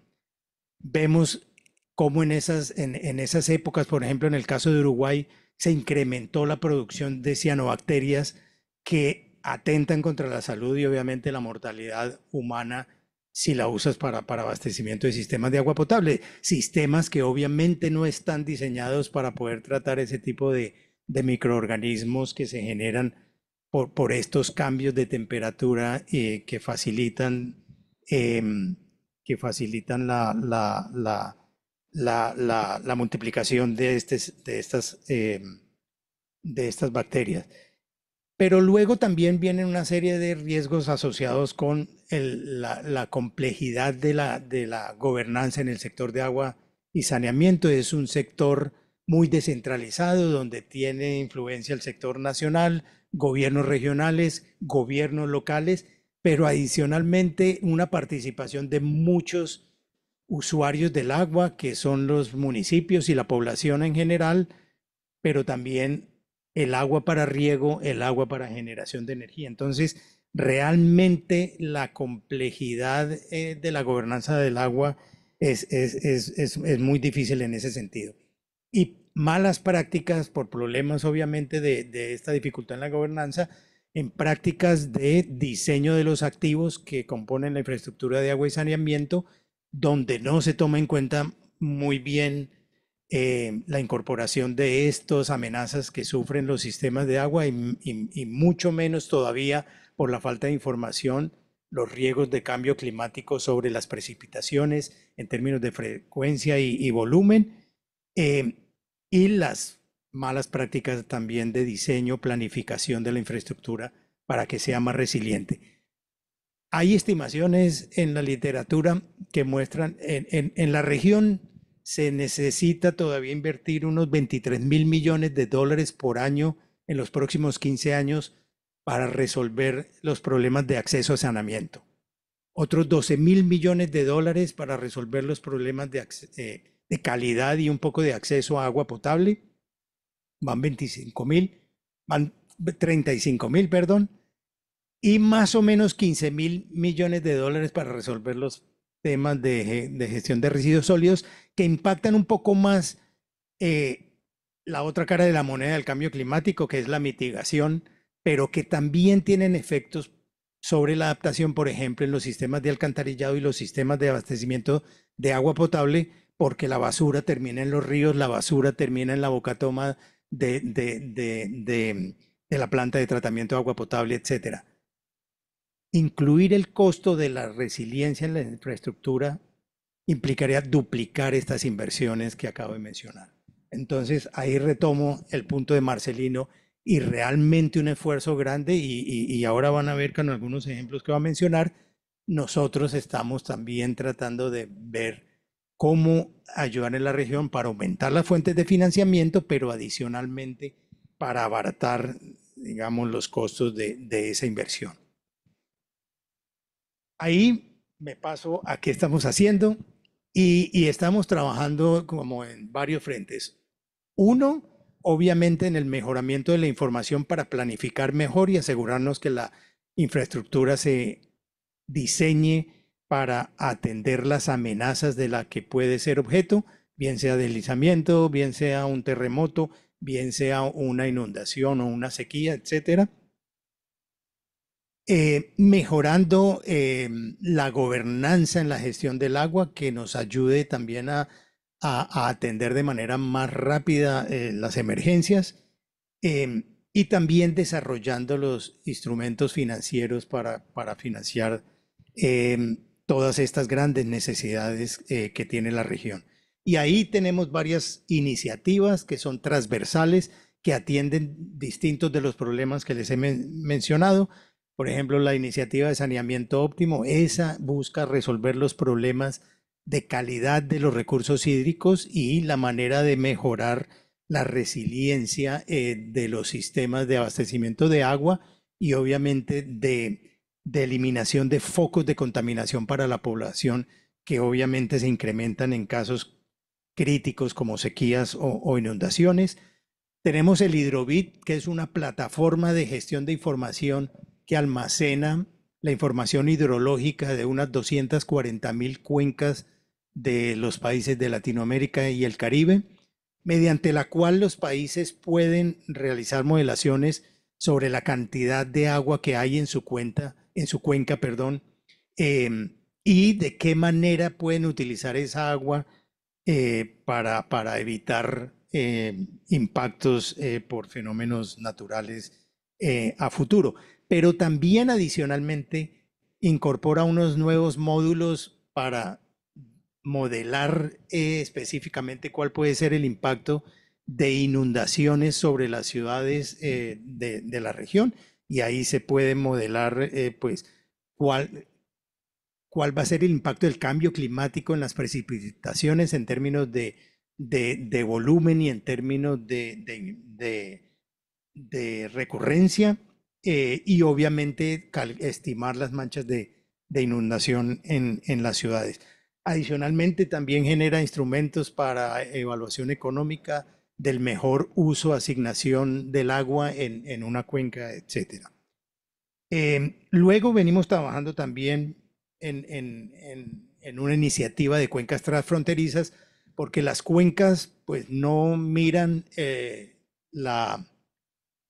Vemos cómo en esas, en, esas épocas, por ejemplo, en el caso de Uruguay, se incrementó la producción de cianobacterias que atentan contra la salud y obviamente la mortalidad humana si la usas para, para abastecimiento de sistemas de agua potable. Sistemas que obviamente no están diseñados para poder tratar ese tipo de, de microorganismos que se generan por, estos cambios de temperatura eh, que facilitan, em, que facilitan la, la, la multiplicación de, de, estas, em, de estas bacterias. Pero luego también vienen una serie de riesgos asociados con la, complejidad de la, de la gobernanza en el sector de agua y saneamiento. Es un sector muy descentralizado donde tiene influencia el sector nacional, gobiernos regionales, gobiernos locales, pero adicionalmente una participación de muchos usuarios del agua, que son los municipios y la población en general, pero también el agua para riego, el agua para generación de energía. Entonces, realmente la complejidad eh, de la gobernanza del agua es, muy difícil en ese sentido. Y malas prácticas, por problemas obviamente de, esta dificultad en la gobernanza, en prácticas de diseño de los activos que componen la infraestructura de agua y saneamiento, donde no se toma en cuenta muy bien eh, la incorporación de estas amenazas que sufren los sistemas de agua y, mucho menos todavía por la falta de información los riesgos de cambio climático sobre las precipitaciones en términos de frecuencia y, volumen. Eh, y las malas prácticas también de diseño, planificación de la infraestructura para que sea más resiliente. Hay estimaciones en la literatura que muestran en, en, la región se necesita todavía invertir unos 23 mil millones de dólares por año en los próximos 15 años para resolver los problemas de acceso a saneamiento. Otros 12 mil millones de dólares para resolver los problemas de, eh, de calidad y un poco de acceso a agua potable. Van 25 mil, van 35 mil, perdón, y más o menos 15 mil millones de dólares para resolver los temas de, gestión de residuos sólidos que impactan un poco más eh, la otra cara de la moneda del cambio climático, que es la mitigación, pero que también tienen efectos sobre la adaptación, por ejemplo, en los sistemas de alcantarillado y los sistemas de abastecimiento de agua potable, porque la basura termina en los ríos, la basura termina en la bocatoma de, de, la planta de tratamiento de agua potable, etc. Incluir el costo de la resiliencia en la infraestructura implicaría duplicar estas inversiones que acabo de mencionar. Entonces, ahí retomo el punto de Marcelino y realmente un esfuerzo grande y, y, ahora van a ver con algunos ejemplos que va a mencionar, nosotros estamos también tratando de ver cómo ayudar en la región para aumentar las fuentes de financiamiento, pero adicionalmente para abaratar, digamos, los costos de, esa inversión. Ahí me paso a qué estamos haciendo y, y estamos trabajando como en varios frentes. Uno, obviamente en el mejoramiento de la información para planificar mejor y asegurarnos que la infraestructura se diseñe para atender las amenazas de la que puede ser objeto, bien sea deslizamiento, bien sea un terremoto, bien sea una inundación o una sequía, etcétera. Eh, mejorando em, la gobernanza en la gestión del agua que nos ayude también a, atender de manera más rápida eh, las emergencias em, y también desarrollando los instrumentos financieros para, para financiar em, todas estas grandes necesidades eh, que tiene la región. Y ahí tenemos varias iniciativas que son transversales, que atienden distintos de los problemas que les he mencionado. Por ejemplo, la iniciativa de saneamiento óptimo, esa busca resolver los problemas de calidad de los recursos hídricos y la manera de mejorar la resiliencia eh, de los sistemas de abastecimiento de agua y obviamente de de eliminación de focos de contaminación para la población que obviamente se incrementan en casos críticos como sequías o, inundaciones. Tenemos el Hidrobit, que es una plataforma de gestión de información que almacena la información hidrológica de unas 240 mil cuencas de los países de Latinoamérica y el Caribe, mediante la cual los países pueden realizar modelaciones sobre la cantidad de agua que hay en su cuenta en su cuenca, perdón, em, y de qué manera pueden utilizar esa agua eh, para, evitar em, impactos eh, por fenómenos naturales eh, a futuro. Pero también adicionalmente incorpora unos nuevos módulos para modelar específicamente cuál puede ser el impacto de inundaciones sobre las ciudades de la región y ahí se puede modelar eh, pues cuál, cuál va a ser el impacto del cambio climático en las precipitaciones en términos de, volumen y en términos de, recurrencia eh, y obviamente estimar las manchas de, inundación en, en las ciudades. Adicionalmente también genera instrumentos para evaluación económica, del mejor uso, asignación del agua en, una cuenca, etc. Em, luego venimos trabajando también en, una iniciativa de cuencas transfronterizas, porque las cuencas pues no miran eh, la,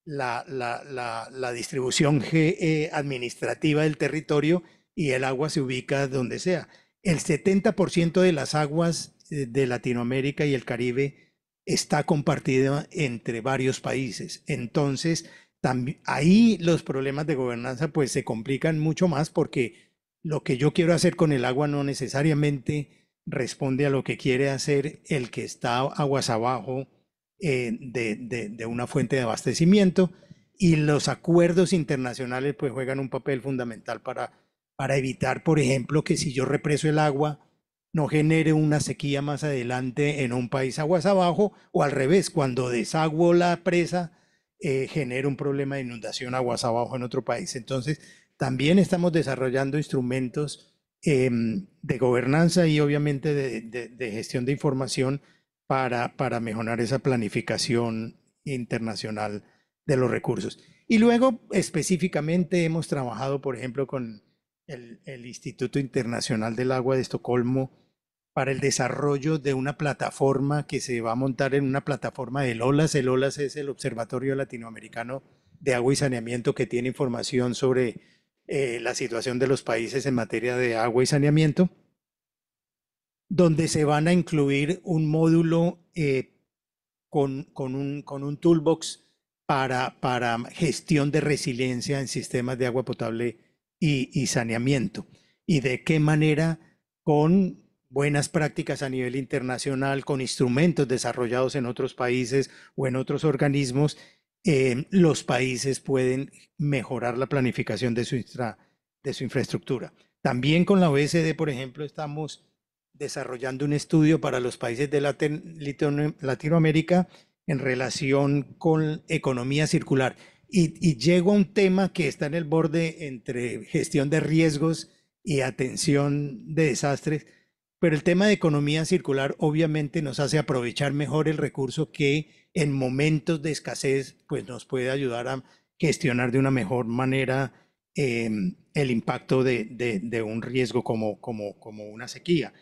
la, distribución e administrativa del territorio y el agua se ubica donde sea. El 70% de las aguas eh, de Latinoamérica y el Caribe está compartida entre varios países. Entonces, ahí los problemas de gobernanza pues se complican mucho más porque lo que yo quiero hacer con el agua no necesariamente responde a lo que quiere hacer el que está aguas abajo eh, de, de una fuente de abastecimiento y los acuerdos internacionales pues juegan un papel fundamental para, para evitar, por ejemplo, que si yo represo el agua, no genere una sequía más adelante en un país aguas abajo o al revés, cuando desagüe la presa, eh, genera un problema de inundación aguas abajo en otro país. Entonces, también estamos desarrollando instrumentos em, de gobernanza y obviamente de, gestión de información para, para, mejorar esa planificación internacional de los recursos. Y luego, específicamente, hemos trabajado, por ejemplo, con el Instituto Internacional del Agua de Estocolmo, para el desarrollo de una plataforma que se va a montar en una plataforma del OLAS. El OLAS es el Observatorio Latinoamericano de Agua y Saneamiento que tiene información sobre eh, la situación de los países en materia de agua y saneamiento, donde se van a incluir un módulo eh, con, con, un, toolbox para, para, gestión de resiliencia en sistemas de agua potable y, y saneamiento. Y de qué manera con buenas prácticas a nivel internacional, con instrumentos desarrollados en otros países o en otros organismos, eh, los países pueden mejorar la planificación de su, de su infraestructura. También con la OECD, por ejemplo, estamos desarrollando un estudio para los países de Latinoamérica en relación con economía circular. Y, y llego a un tema que está en el borde entre gestión de riesgos y atención de desastres, pero el tema de economía circular obviamente nos hace aprovechar mejor el recurso que en momentos de escasez pues nos puede ayudar a gestionar de una mejor manera em, el impacto de, un riesgo como, como, como una sequía.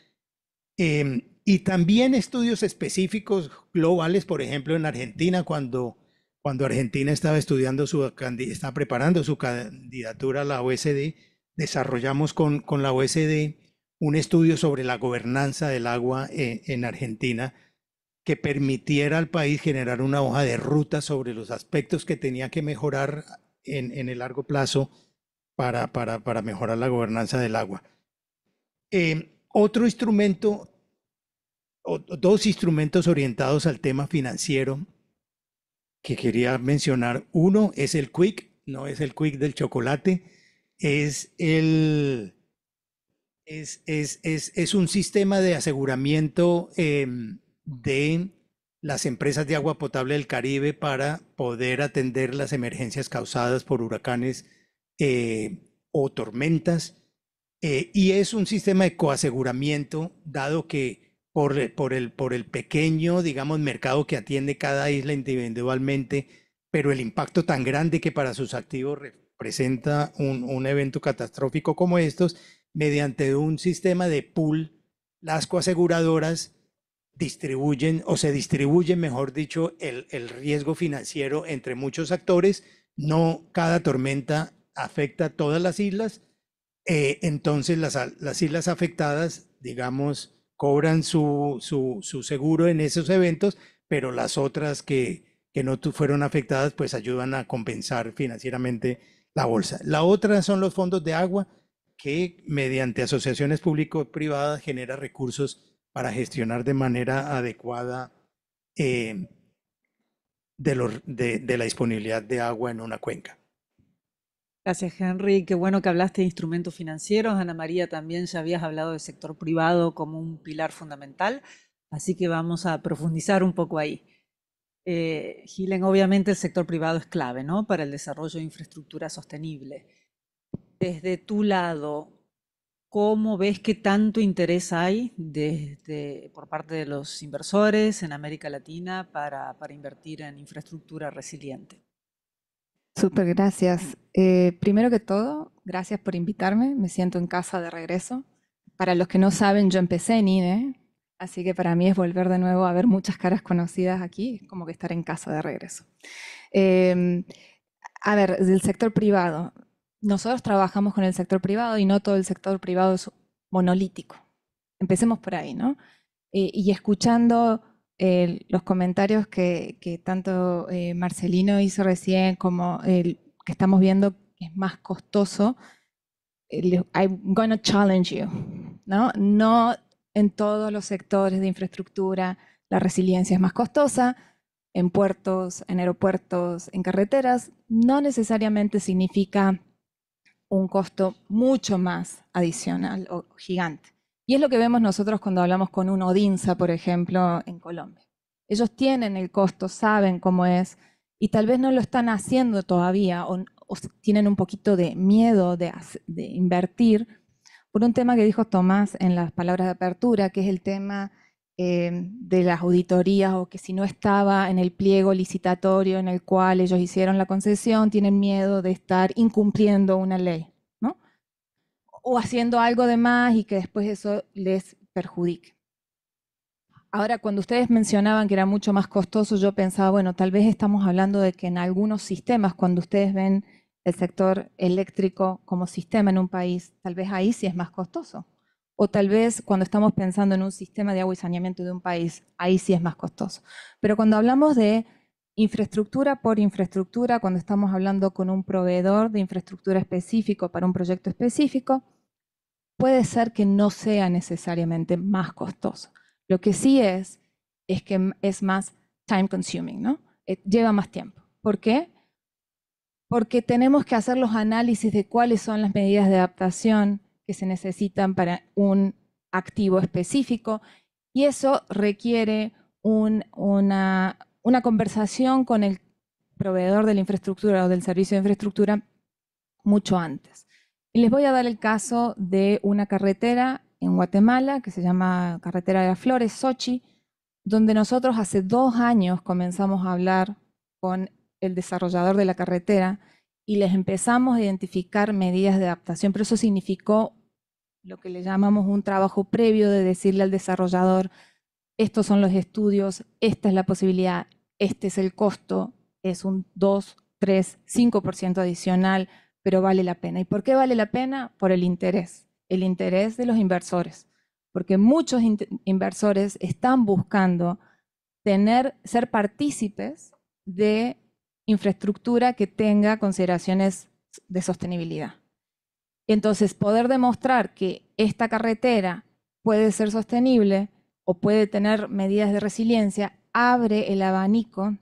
Em, y también estudios específicos globales, por ejemplo, en Argentina, cuando, cuando Argentina estaba estudiando su, está preparando su candidatura a la OSD, desarrollamos con, con la OSD un estudio sobre la gobernanza del agua eh, en, Argentina que permitiera al país generar una hoja de ruta sobre los aspectos que tenía que mejorar en, el largo plazo para, mejorar la gobernanza del agua. Eh, otro instrumento, o, dos instrumentos orientados al tema financiero que quería mencionar. Uno es el Quick, no es el Quick del chocolate, es el es, es, un sistema de aseguramiento em, de las empresas de agua potable del Caribe para poder atender las emergencias causadas por huracanes eh, o tormentas. Eh, y es un sistema de coaseguramiento, dado que por, por, el, por el pequeño, digamos, mercado que atiende cada isla individualmente, pero el impacto tan grande que para sus activos representa un, un evento catastrófico como estos, mediante un sistema de pool, las coaseguradoras distribuyen o se distribuye, mejor dicho, el, riesgo financiero entre muchos actores. No cada tormenta afecta a todas las islas. Eh, entonces las, islas afectadas, digamos, cobran su, su, seguro en esos eventos, pero las otras que, que no fueron afectadas, pues ayudan a compensar financieramente la bolsa. La otra son los fondos de agua que mediante asociaciones público-privadas genera recursos para gestionar de manera adecuada eh, de, la disponibilidad de agua en una cuenca. Gracias, Henry. Qué bueno que hablaste de instrumentos financieros. Ana María, también ya habías hablado del sector privado como un pilar fundamental, así que vamos a profundizar un poco ahí. Eh, Gilen, obviamente el sector privado es clave ¿no? para el desarrollo de infraestructura sostenible desde tu lado, ¿cómo ves que tanto interés hay por parte de los inversores en América Latina para, invertir en infraestructura resiliente? Súper, gracias. Eh, primero que todo, gracias por invitarme. Me siento en casa de regreso. Para los que no saben, yo empecé en INE, así que para mí es volver de nuevo a ver muchas caras conocidas aquí, es como que estar en casa de regreso. Eh, a ver, del sector privado. Nosotros trabajamos con el sector privado y no todo el sector privado es monolítico. Empecemos por ahí, ¿no? Eh, y escuchando eh, los comentarios que, tanto eh, Marcelino hizo recién como el que estamos viendo es más costoso, I'm going to challenge you, ¿no? No en todos los sectores de infraestructura la resiliencia es más costosa, en puertos, en aeropuertos, en carreteras, no necesariamente significa un costo mucho más adicional o gigante. Y es lo que vemos nosotros cuando hablamos con un odinza por ejemplo, en Colombia. Ellos tienen el costo, saben cómo es, y tal vez no lo están haciendo todavía, o, tienen un poquito de miedo de, de invertir, por un tema que dijo Tomás en las palabras de apertura, que es el tema eh, de las auditorías o que si no estaba en el pliego licitatorio en el cual ellos hicieron la concesión, tienen miedo de estar incumpliendo una ley, ¿no? O haciendo algo de más y que después eso les perjudique. Ahora, cuando ustedes mencionaban que era mucho más costoso, yo pensaba, bueno, tal vez estamos hablando de que en algunos sistemas, cuando ustedes ven el sector eléctrico como sistema en un país, tal vez ahí sí es más costoso o tal vez cuando estamos pensando en un sistema de agua y saneamiento de un país, ahí sí es más costoso. Pero cuando hablamos de infraestructura por infraestructura, cuando estamos hablando con un proveedor de infraestructura específico para un proyecto específico, puede ser que no sea necesariamente más costoso. Lo que sí es, es que es más time consuming, ¿no? Eh, lleva más tiempo. ¿Por qué? Porque tenemos que hacer los análisis de cuáles son las medidas de adaptación, que se necesitan para un activo específico y eso requiere una, conversación con el proveedor de la infraestructura o del servicio de infraestructura mucho antes. Y les voy a dar el caso de una carretera en Guatemala que se llama Carretera de las Flores, Sochi, donde nosotros hace dos años comenzamos a hablar con el desarrollador de la carretera y les empezamos a identificar medidas de adaptación, pero eso significó lo que le llamamos un trabajo previo de decirle al desarrollador, estos son los estudios, esta es la posibilidad, este es el costo, es un 2, 3, 5% adicional, pero vale la pena. ¿Y por qué vale la pena? Por el interés, el interés de los inversores, porque muchos inversores están buscando tener, ser partícipes de infraestructura que tenga consideraciones de sostenibilidad. Entonces, poder demostrar que esta carretera puede ser sostenible o puede tener medidas de resiliencia abre el abanico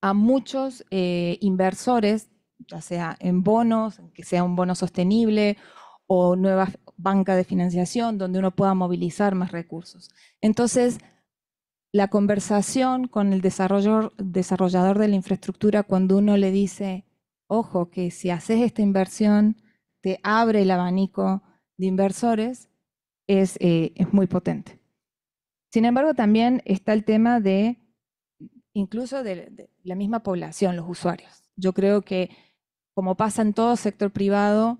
a muchos eh, inversores, ya sea en bonos, que sea un bono sostenible o nueva banca de financiación donde uno pueda movilizar más recursos. Entonces, la conversación con el desarrollador, de la infraestructura cuando uno le dice, ojo, que si haces esta inversión, te abre el abanico de inversores, es, eh, es muy potente. Sin embargo, también está el tema de incluso de, la misma población, los usuarios. Yo creo que, como pasa en todo sector privado,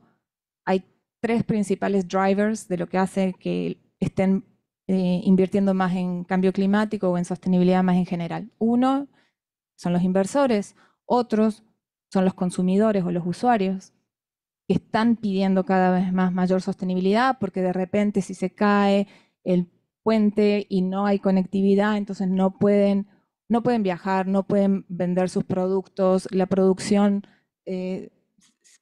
hay tres principales drivers de lo que hace que estén eh, invirtiendo más en cambio climático o en sostenibilidad más en general. Uno son los inversores, otros son los consumidores o los usuarios que están pidiendo cada vez más mayor sostenibilidad porque de repente si se cae el puente y no hay conectividad, entonces no pueden, no pueden viajar, no pueden vender sus productos, la producción eh,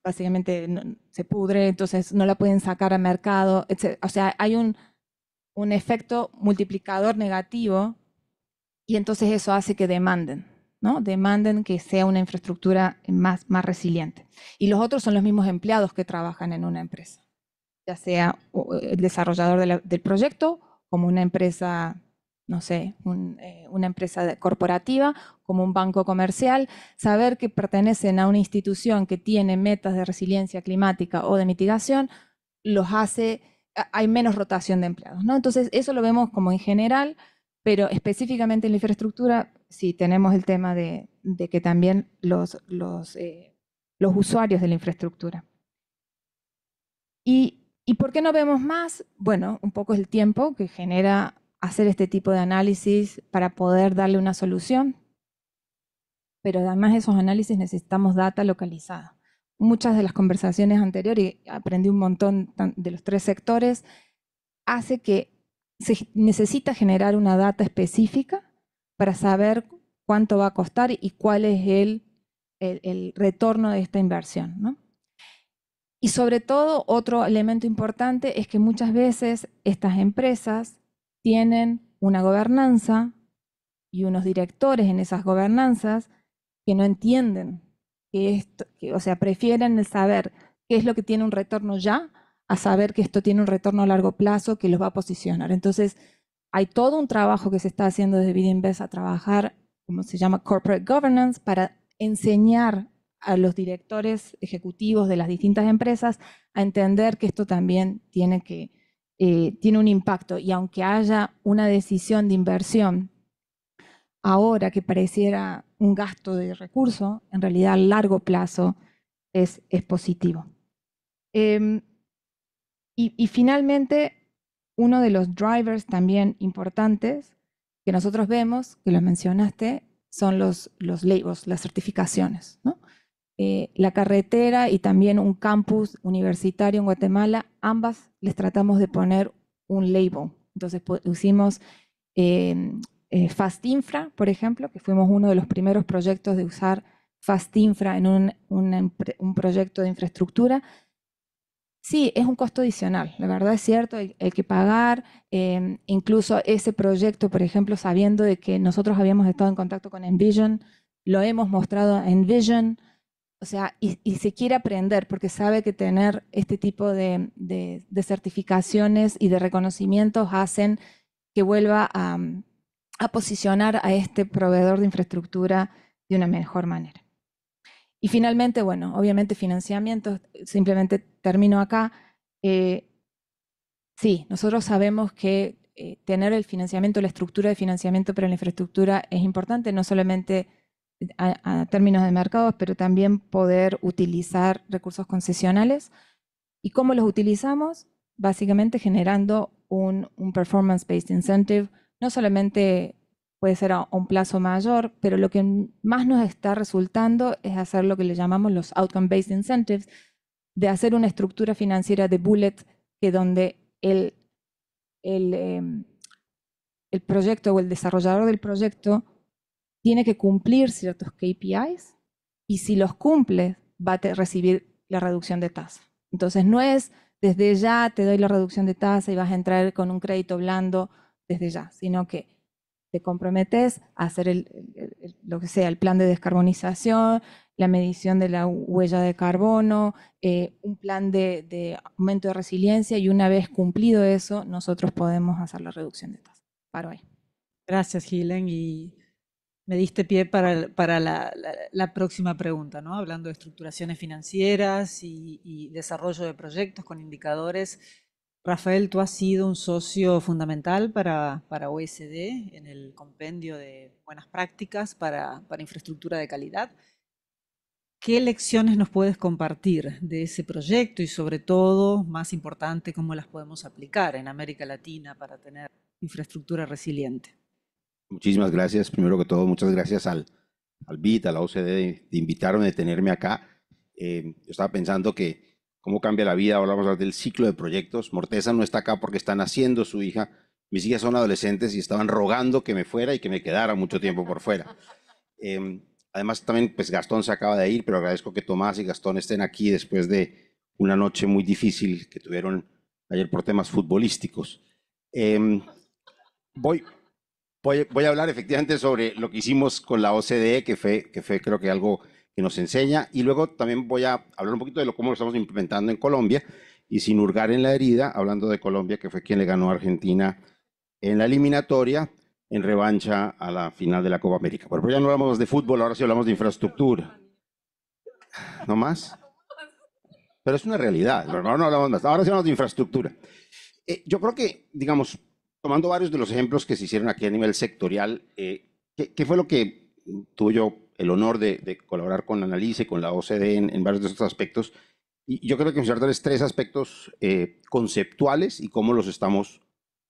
básicamente se pudre, entonces no la pueden sacar al mercado, O sea, hay un un efecto multiplicador negativo y entonces eso hace que demanden, ¿no? Demanden que sea una infraestructura más, más resiliente. Y los otros son los mismos empleados que trabajan en una empresa, ya sea eh, el desarrollador del proyecto como una empresa no sé, eh, una empresa corporativa, como un banco comercial, saber que pertenecen a una institución que tiene metas de resiliencia climática o de mitigación, los hace hay menos rotación de empleados. ¿no? Entonces, eso lo vemos como en general, pero específicamente en la infraestructura, sí tenemos el tema de, que también los, eh, los, usuarios de la infraestructura. Y, ¿Y por qué no vemos más? Bueno, un poco es el tiempo que genera hacer este tipo de análisis para poder darle una solución, pero además de esos análisis necesitamos data localizada muchas de las conversaciones anteriores, y aprendí un montón de los tres sectores, hace que se necesita generar una data específica para saber cuánto va a costar y cuál es el, retorno de esta inversión. Y sobre todo, otro elemento importante es que muchas veces estas empresas tienen una gobernanza y unos directores en esas gobernanzas que no entienden que esto, que, o sea, prefieren saber qué es lo que tiene un retorno ya a saber que esto tiene un retorno a largo plazo que los va a posicionar. Entonces, hay todo un trabajo que se está haciendo desde Bidinvest a trabajar, como se llama, corporate governance, para enseñar a los directores ejecutivos de las distintas empresas a entender que esto también tiene, que, eh, tiene un impacto. Y aunque haya una decisión de inversión ahora que pareciera un gasto de recurso, en realidad a largo plazo es, positivo. Em, y, finalmente, uno de los drivers también importantes que nosotros vemos, que lo mencionaste, son los, los labels, las certificaciones. Eh, la carretera y también un campus universitario en Guatemala, ambas les tratamos de poner un label. Entonces pusimos em, eh, Fast Infra, por ejemplo, que fuimos uno de los primeros proyectos de usar Fast Infra en un, un, proyecto de infraestructura. Sí, es un costo adicional, la verdad es cierto, hay, que pagar, em, incluso ese proyecto, por ejemplo, sabiendo de que nosotros habíamos estado en contacto con Envision, lo hemos mostrado a Envision, o sea, y, se quiere aprender porque sabe que tener este tipo de, de, de certificaciones y de reconocimientos hacen que vuelva a, a posicionar a este proveedor de infraestructura de una mejor manera. Y finalmente, bueno, obviamente financiamiento, simplemente termino acá. Eh, sí, nosotros sabemos que eh, tener el financiamiento, la estructura de financiamiento para la infraestructura es importante, no solamente a, términos de mercados, pero también poder utilizar recursos concesionales. ¿Y cómo los utilizamos? Básicamente generando un, un performance-based incentive no solamente puede ser a un plazo mayor, pero lo que más nos está resultando es hacer lo que le llamamos los outcome-based incentives, de hacer una estructura financiera de bullet que donde el, em, el, proyecto o el desarrollador del proyecto tiene que cumplir ciertos KPIs y si los cumple va a recibir la reducción de tasa. Entonces no es desde ya te doy la reducción de tasa y vas a entrar con un crédito blando desde ya, sino que te comprometes a hacer lo que sea, el plan de descarbonización, la medición de la huella de carbono, eh, un plan de, aumento de resiliencia y una vez cumplido eso, nosotros podemos hacer la reducción de tasas. Para ahí. Gracias, Gilen, y me diste pie para, la, próxima pregunta, ¿no? hablando de estructuraciones financieras y desarrollo de proyectos con indicadores. Rafael, tú has sido un socio fundamental para, para OSD en el compendio de buenas prácticas para, infraestructura de calidad. ¿Qué lecciones nos puedes compartir de ese proyecto y sobre todo, más importante, cómo las podemos aplicar en América Latina para tener infraestructura resiliente? Muchísimas gracias. Primero que todo, muchas gracias al, al BIT, a la OCDE, de invitarme, de tenerme acá. Eh, yo estaba pensando que cómo cambia la vida. Hablamos del ciclo de proyectos. Morteza no está acá porque está haciendo su hija. Mis hijas son adolescentes y estaban rogando que me fuera y que me quedara mucho tiempo por fuera. Em, además, también, pues Gastón se acaba de ir, pero agradezco que Tomás y Gastón estén aquí después de una noche muy difícil que tuvieron ayer por temas futbolísticos. Em, voy, voy, a hablar efectivamente sobre lo que hicimos con la OCDE, que fue, que fue creo que algo nos enseña. Y luego también voy a hablar un poquito de lo, cómo lo estamos implementando en Colombia y sin hurgar en la herida, hablando de Colombia, que fue quien le ganó a Argentina en la eliminatoria, en revancha a la final de la Copa América. Pero pues ya no hablamos de fútbol, ahora sí hablamos de infraestructura. ¿No más? Pero es una realidad, no hablamos más. Ahora sí hablamos de infraestructura. Eh, yo creo que, digamos, tomando varios de los ejemplos que se hicieron aquí a nivel sectorial, eh, ¿qué, ¿qué, fue lo que tuve yo el honor de, colaborar con la Analice con la OCDE en, varios de estos aspectos. Y yo creo que mencionar darles tres aspectos eh, conceptuales y cómo los estamos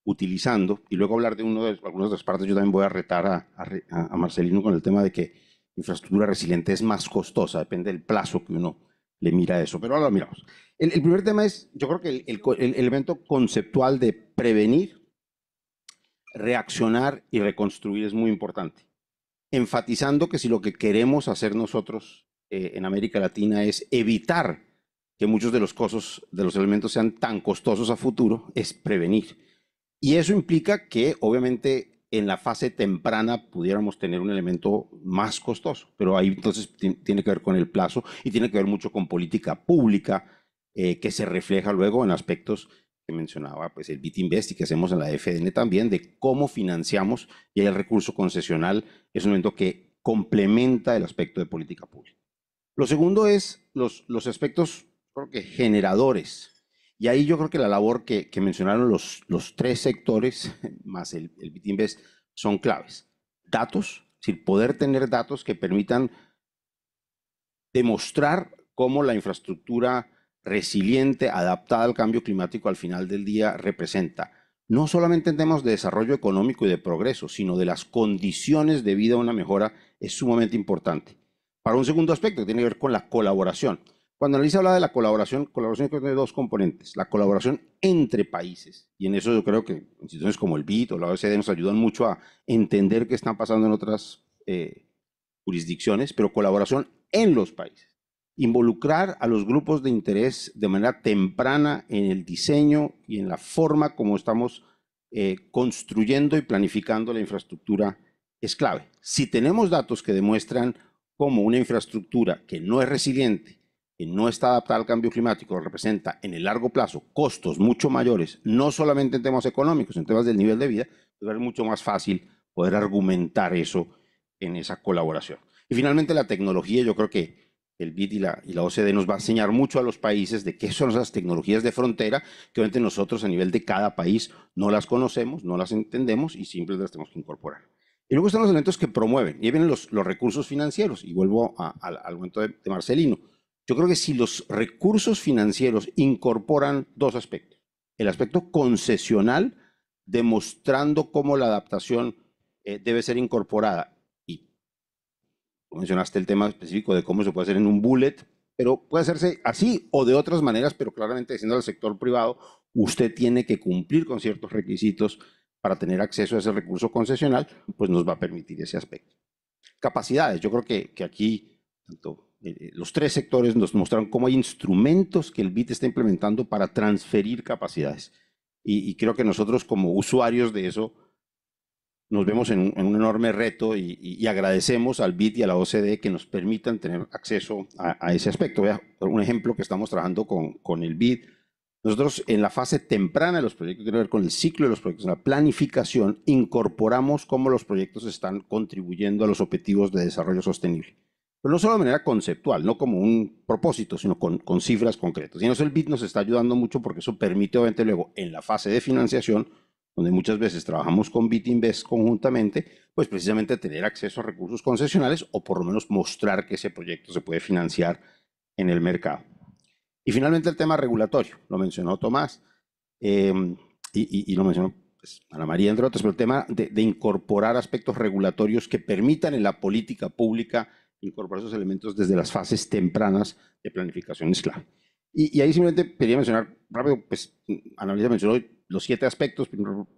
utilizando. Y luego hablar de uno de algunas de las partes. Yo también voy a retar a, Marcelino con el tema de que infraestructura resiliente es más costosa, depende del plazo que uno le mira a eso. Pero ahora lo miramos. El, primer tema es, yo creo que el, el, elemento conceptual de prevenir, reaccionar y reconstruir es muy importante enfatizando que si lo que queremos hacer nosotros eh, en América Latina es evitar que muchos de los costos de los elementos sean tan costosos a futuro, es prevenir. Y eso implica que obviamente en la fase temprana pudiéramos tener un elemento más costoso, pero ahí entonces tiene que ver con el plazo y tiene que ver mucho con política pública eh, que se refleja luego en aspectos mencionaba, pues el BitInvest y que hacemos en la FDN también, de cómo financiamos y el recurso concesional es un elemento que complementa el aspecto de política pública. Lo segundo es los, los aspectos, creo generadores. Y ahí yo creo que la labor que, mencionaron los, los tres sectores, más el, el BitInvest, son claves. Datos, es decir, poder tener datos que permitan demostrar cómo la infraestructura resiliente, adaptada al cambio climático al final del día representa, no solamente en temas de desarrollo económico y de progreso, sino de las condiciones de vida, una mejora es sumamente importante. Para un segundo aspecto, que tiene que ver con la colaboración. Cuando Analisa habla de la colaboración, colaboración tiene dos componentes, la colaboración entre países, y en eso yo creo que instituciones como el BID o la OECD nos ayudan mucho a entender qué están pasando en otras eh, jurisdicciones, pero colaboración en los países involucrar a los grupos de interés de manera temprana en el diseño y en la forma como estamos eh, construyendo y planificando la infraestructura es clave. Si tenemos datos que demuestran cómo una infraestructura que no es resiliente, que no está adaptada al cambio climático, representa en el largo plazo costos mucho mayores, no solamente en temas económicos, en temas del nivel de vida, es pues mucho más fácil poder argumentar eso en esa colaboración. Y finalmente la tecnología, yo creo que el BID y la, OCDE nos va a enseñar mucho a los países de qué son esas tecnologías de frontera que obviamente nosotros a nivel de cada país no las conocemos, no las entendemos y simplemente las tenemos que incorporar. Y luego están los elementos que promueven, y ahí vienen los, recursos financieros, y vuelvo al momento de, Marcelino. Yo creo que si los recursos financieros incorporan dos aspectos, el aspecto concesional, demostrando cómo la adaptación eh, debe ser incorporada, mencionaste el tema específico de cómo se puede hacer en un bullet, pero puede hacerse así o de otras maneras, pero claramente siendo al sector privado, usted tiene que cumplir con ciertos requisitos para tener acceso a ese recurso concesional, pues nos va a permitir ese aspecto. Capacidades, yo creo que, que aquí tanto, eh, eh, los tres sectores nos mostraron cómo hay instrumentos que el BIT está implementando para transferir capacidades. y creo que nosotros como usuarios de eso nos vemos en, un, enorme reto y, agradecemos al BID y a la OCDE que nos permitan tener acceso a, ese aspecto. Vea, un ejemplo que estamos trabajando con, el BID. Nosotros en la fase temprana de los proyectos, tiene ver con el ciclo de los proyectos, la planificación, incorporamos cómo los proyectos están contribuyendo a los objetivos de desarrollo sostenible. Pero no solo de manera conceptual, no como un propósito, sino con, cifras concretas. Y el BID nos está ayudando mucho porque eso permite obviamente luego en la fase de financiación donde muchas veces trabajamos con BitInvest conjuntamente, pues precisamente tener acceso a recursos concesionales o por lo menos mostrar que ese proyecto se puede financiar en el mercado. Y finalmente el tema regulatorio, lo mencionó Tomás em, y, lo mencionó pues, Ana María, entre otros, pero el tema de, incorporar aspectos regulatorios que permitan en la política pública incorporar esos elementos desde las fases tempranas de planificación es clave. Y, y, ahí simplemente quería mencionar rápido, pues Ana María mencionó los siete aspectos, primero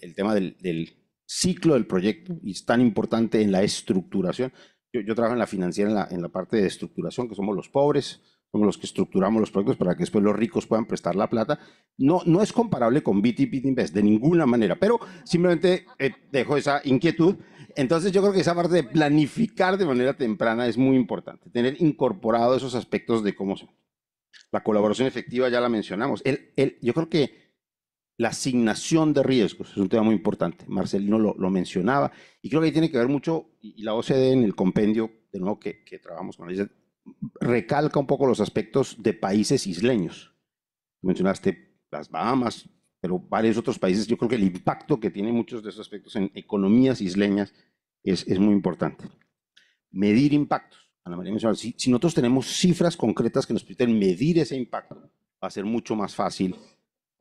el tema del, ciclo del proyecto y es tan importante en la estructuración. Yo, trabajo en la financiera, en la, en la, parte de estructuración, que somos los pobres, somos los que estructuramos los proyectos para que después los ricos puedan prestar la plata. No, no es comparable con BTP Invest de ninguna manera, pero simplemente eh, dejo esa inquietud. Entonces yo creo que esa parte de planificar de manera temprana es muy importante, tener incorporado esos aspectos de cómo se... La colaboración efectiva ya la mencionamos. El, yo creo que la asignación de riesgos es un tema muy importante. Marcelino lo, mencionaba y creo que ahí tiene que ver mucho, y la OCDE en el compendio, de nuevo, que, que trabajamos con ella, recalca un poco los aspectos de países isleños. Mencionaste las Bahamas, pero varios otros países. Yo creo que el impacto que tienen muchos de esos aspectos en economías isleñas es, muy importante. Medir impactos. Ana María mencionaba, si, nosotros tenemos cifras concretas que nos permiten medir ese impacto, va a ser mucho más fácil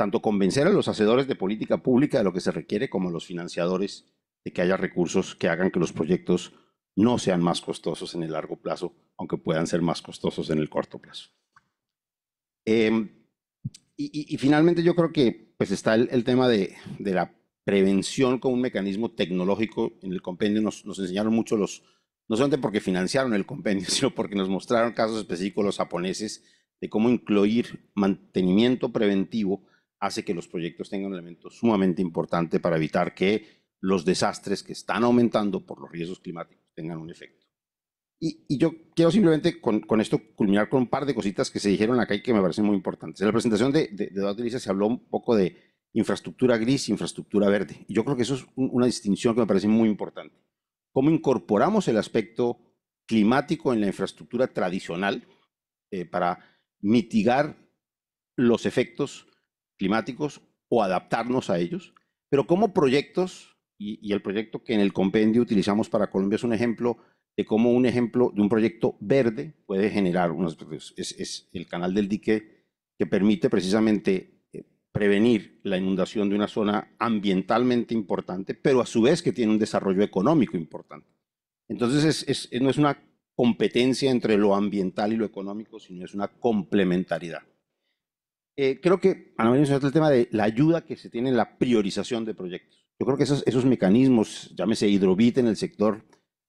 tanto convencer a los hacedores de política pública de lo que se requiere como a los financiadores de que haya recursos que hagan que los proyectos no sean más costosos en el largo plazo, aunque puedan ser más costosos en el corto plazo. Em, y, finalmente yo creo que pues está el, tema de, la prevención como un mecanismo tecnológico. En el compendio nos, nos enseñaron mucho los, no solamente porque financiaron el compendio, sino porque nos mostraron casos específicos los japoneses de cómo incluir mantenimiento preventivo hace que los proyectos tengan un elemento sumamente importante para evitar que los desastres que están aumentando por los riesgos climáticos tengan un efecto. Y, yo quiero simplemente con, esto culminar con un par de cositas que se dijeron acá y que me parecen muy importantes. En la presentación de, de, de se habló un poco de infraestructura gris infraestructura verde. Y yo creo que eso es una distinción que me parece muy importante. ¿Cómo incorporamos el aspecto climático en la infraestructura tradicional eh, para mitigar los efectos climáticos o adaptarnos a ellos, pero como proyectos, y, el proyecto que en el compendio utilizamos para Colombia es un ejemplo de cómo un ejemplo de un proyecto verde puede generar unos... Pues, es, es el canal del dique que permite precisamente eh, prevenir la inundación de una zona ambientalmente importante, pero a su vez que tiene un desarrollo económico importante. Entonces no es una competencia entre lo ambiental y lo económico, sino es una complementariedad. Eh, creo que, Ana María, el tema de la ayuda que se tiene en la priorización de proyectos. Yo creo que esos, mecanismos, llámese hidrovit en el sector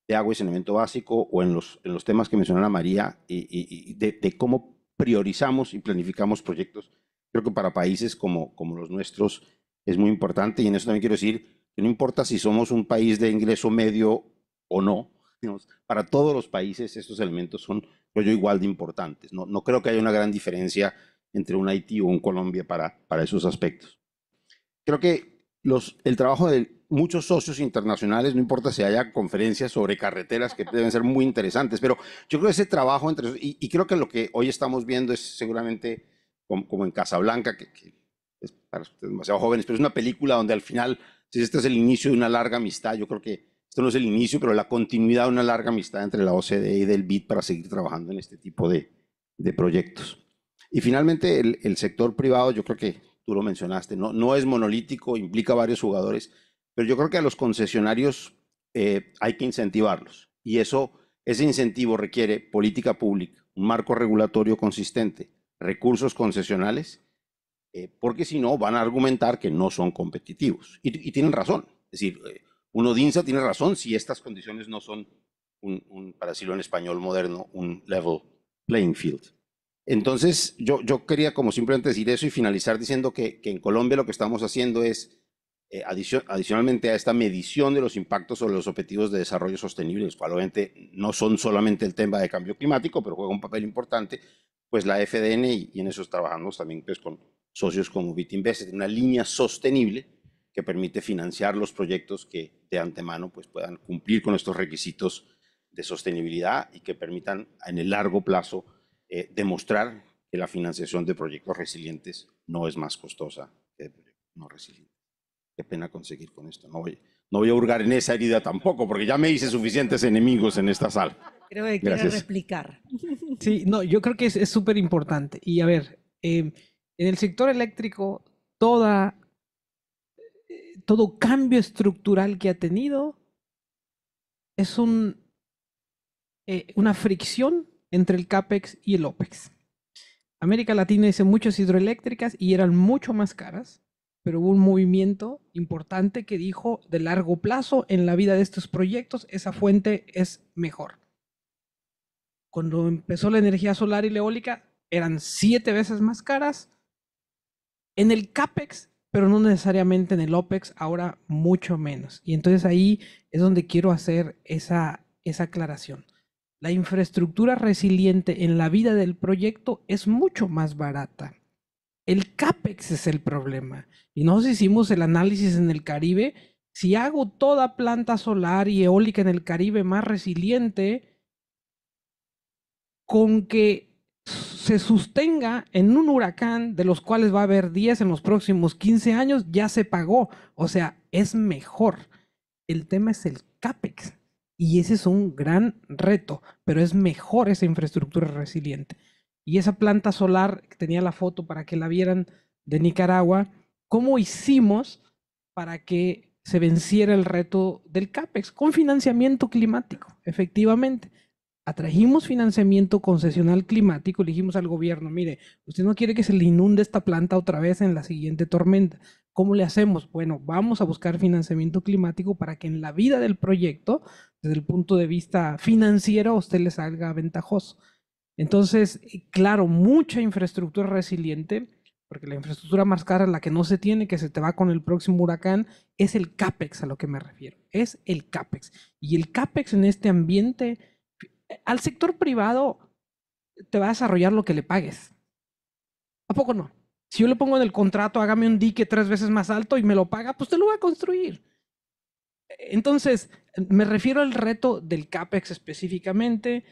de agua y saneamiento básico o en los, en los temas que mencionó Ana María, y, de, cómo priorizamos y planificamos proyectos, creo que para países como, como los nuestros es muy importante. Y en eso también quiero decir que no importa si somos un país de ingreso medio o no, para todos los países estos elementos son, creo yo, igual de importantes. No, no creo que haya una gran diferencia entre un Haití o un Colombia para, para esos aspectos. Creo que el trabajo de muchos socios internacionales, no importa si haya conferencias sobre carreteras que deben ser muy interesantes, pero yo creo que ese trabajo entre... Y, creo que lo que hoy estamos viendo es seguramente como, en Casablanca, que, que es para demasiado jóvenes, pero es una película donde al final, si este es el inicio de una larga amistad, yo creo que esto no es el inicio, pero la continuidad de una larga amistad entre la OCDE y del BID para seguir trabajando en este tipo de proyectos. Y finalmente, el, sector privado, yo creo que tú lo mencionaste, no, no es monolítico, implica varios jugadores, pero yo creo que a los concesionarios eh, hay que incentivarlos. Y eso, ese incentivo requiere política pública, un marco regulatorio consistente, recursos concesionales, eh, porque si no van a argumentar que no son competitivos. Y, tienen razón. Es decir, eh, uno DINSA tiene razón si estas condiciones no son, un, para decirlo en español moderno, un level playing field. Entonces, yo, yo quería como simplemente decir eso y finalizar diciendo que, en Colombia lo que estamos haciendo es, eh, adicionalmente a esta medición de los impactos sobre los objetivos de desarrollo sostenible, los cuales obviamente no son solamente el tema de cambio climático, pero juega un papel importante, pues la FDN, y, en eso trabajamos también pues, con socios como Bitinvest, una línea sostenible que permite financiar los proyectos que de antemano pues, puedan cumplir con estos requisitos de sostenibilidad y que permitan en el largo plazo eh, demostrar que la financiación de proyectos resilientes no es más costosa que de proyectos no resilientes. Qué pena conseguir con esto. No voy, no voy a hurgar en esa herida tampoco, porque ya me hice suficientes enemigos en esta sala. Creo que replicar. Sí, no, yo creo que es súper importante. Y a ver, em, en el sector eléctrico, toda, todo cambio estructural que ha tenido es un, eh, una fricción entre el CAPEX y el OPEX. América Latina hizo muchas hidroeléctricas y eran mucho más caras, pero hubo un movimiento importante que dijo de largo plazo en la vida de estos proyectos esa fuente es mejor. Cuando empezó la energía solar y la eólica eran siete veces más caras en el CAPEX, pero no necesariamente en el OPEX, ahora mucho menos. Y entonces ahí es donde quiero hacer esa, esa aclaración la infraestructura resiliente en la vida del proyecto es mucho más barata. El CAPEX es el problema. Y nos hicimos el análisis en el Caribe. Si hago toda planta solar y eólica en el Caribe más resiliente, con que se sostenga en un huracán de los cuales va a haber 10 en los próximos 15 años, ya se pagó. O sea, es mejor. El tema es el CAPEX. Y ese es un gran reto, pero es mejor esa infraestructura resiliente. Y esa planta solar, que tenía la foto para que la vieran de Nicaragua, ¿cómo hicimos para que se venciera el reto del CAPEX? Con financiamiento climático, efectivamente. Atrajimos financiamiento concesional climático, le dijimos al gobierno, mire, usted no quiere que se le inunde esta planta otra vez en la siguiente tormenta. ¿Cómo le hacemos? Bueno, vamos a buscar financiamiento climático para que en la vida del proyecto desde el punto de vista financiero a usted le salga ventajoso. Entonces, eh, claro, mucha infraestructura resiliente, porque la infraestructura más cara, la que no se tiene, que se te va con el próximo huracán, es el CAPEX a lo que me refiero, es el CAPEX. Y el CAPEX en este ambiente, eh, al sector privado te va a desarrollar lo que le pagues. ¿A poco no? Si yo le pongo en el contrato, hágame un dique tres veces más alto y me lo paga, pues te lo va a construir. Entonces, me refiero al reto del CAPEX específicamente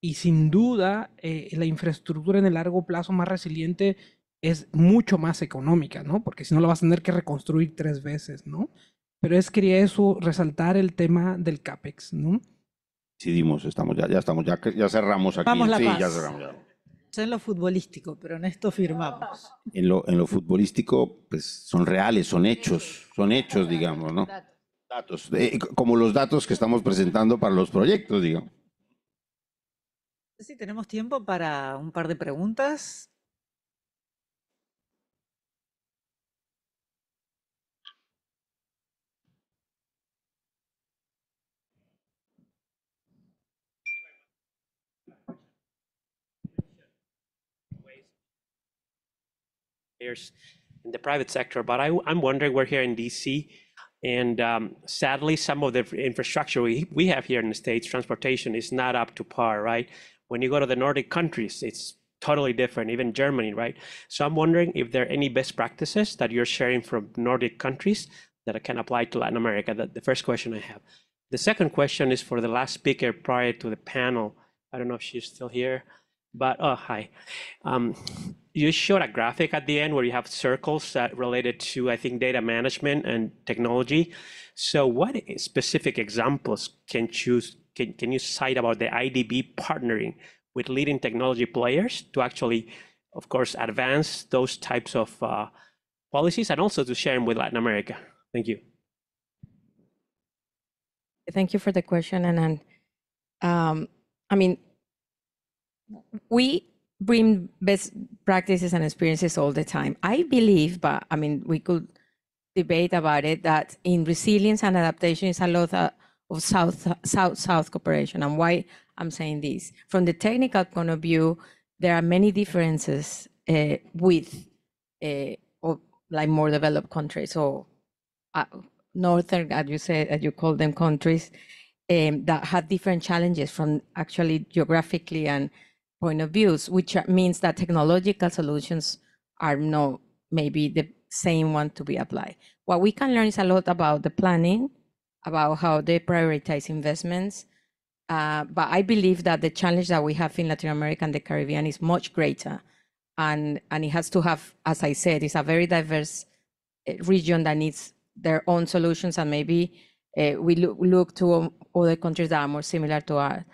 y sin duda eh, la infraestructura en el largo plazo más resiliente es mucho más económica, ¿no? Porque si no la vas a tener que reconstruir tres veces, ¿no? Pero es quería eso, resaltar el tema del CAPEX, ¿no? Decidimos, estamos ya, ya estamos, ya, ya cerramos aquí. Vamos la sí, paz. ya cerramos. En lo futbolístico, pero en esto firmamos. En lo, en lo futbolístico, pues son reales, son hechos, son hechos, digamos, ¿no? como los datos que estamos presentando para los proyectos, digamos. Si tenemos tiempo para un par de preguntas. in the private sector, but I, wondering, we're here in DC, And um, sadly, some of the infrastructure we, we have here in the States, transportation, is not up to par, right? When you go to the Nordic countries, it's totally different, even Germany, right? So I'm wondering if there are any best practices that you're sharing from Nordic countries that can apply to Latin America. That the first question I have. The second question is for the last speaker prior to the panel. I don't know if she's still here. But oh, hi. Um, you showed a graphic at the end where you have circles that related to, I think, data management and technology. So, what specific examples can you can, can you cite about the IDB partnering with leading technology players to actually, of course, advance those types of uh, policies and also to share them with Latin America? Thank you. Thank you for the question, and um, I mean, we bring best practices and experiences all the time. I believe, but I mean, we could debate about it, that in resilience and adaptation is a lot uh, of South South South cooperation. And why I'm saying this from the technical point of view, there are many differences uh, with uh, or like more developed countries or uh, northern, as you said, as you call them, countries um, that have different challenges from actually geographically and point of views, which means that technological solutions are not maybe the same one to be applied. What we can learn is a lot about the planning, about how they prioritize investments. Uh, but I believe that the challenge that we have in Latin America and the Caribbean is much greater. And, and it has to have, as I said, it's a very diverse eh, region that needs their own solutions. And maybe uh, we look, look to other countries that are more similar to ours.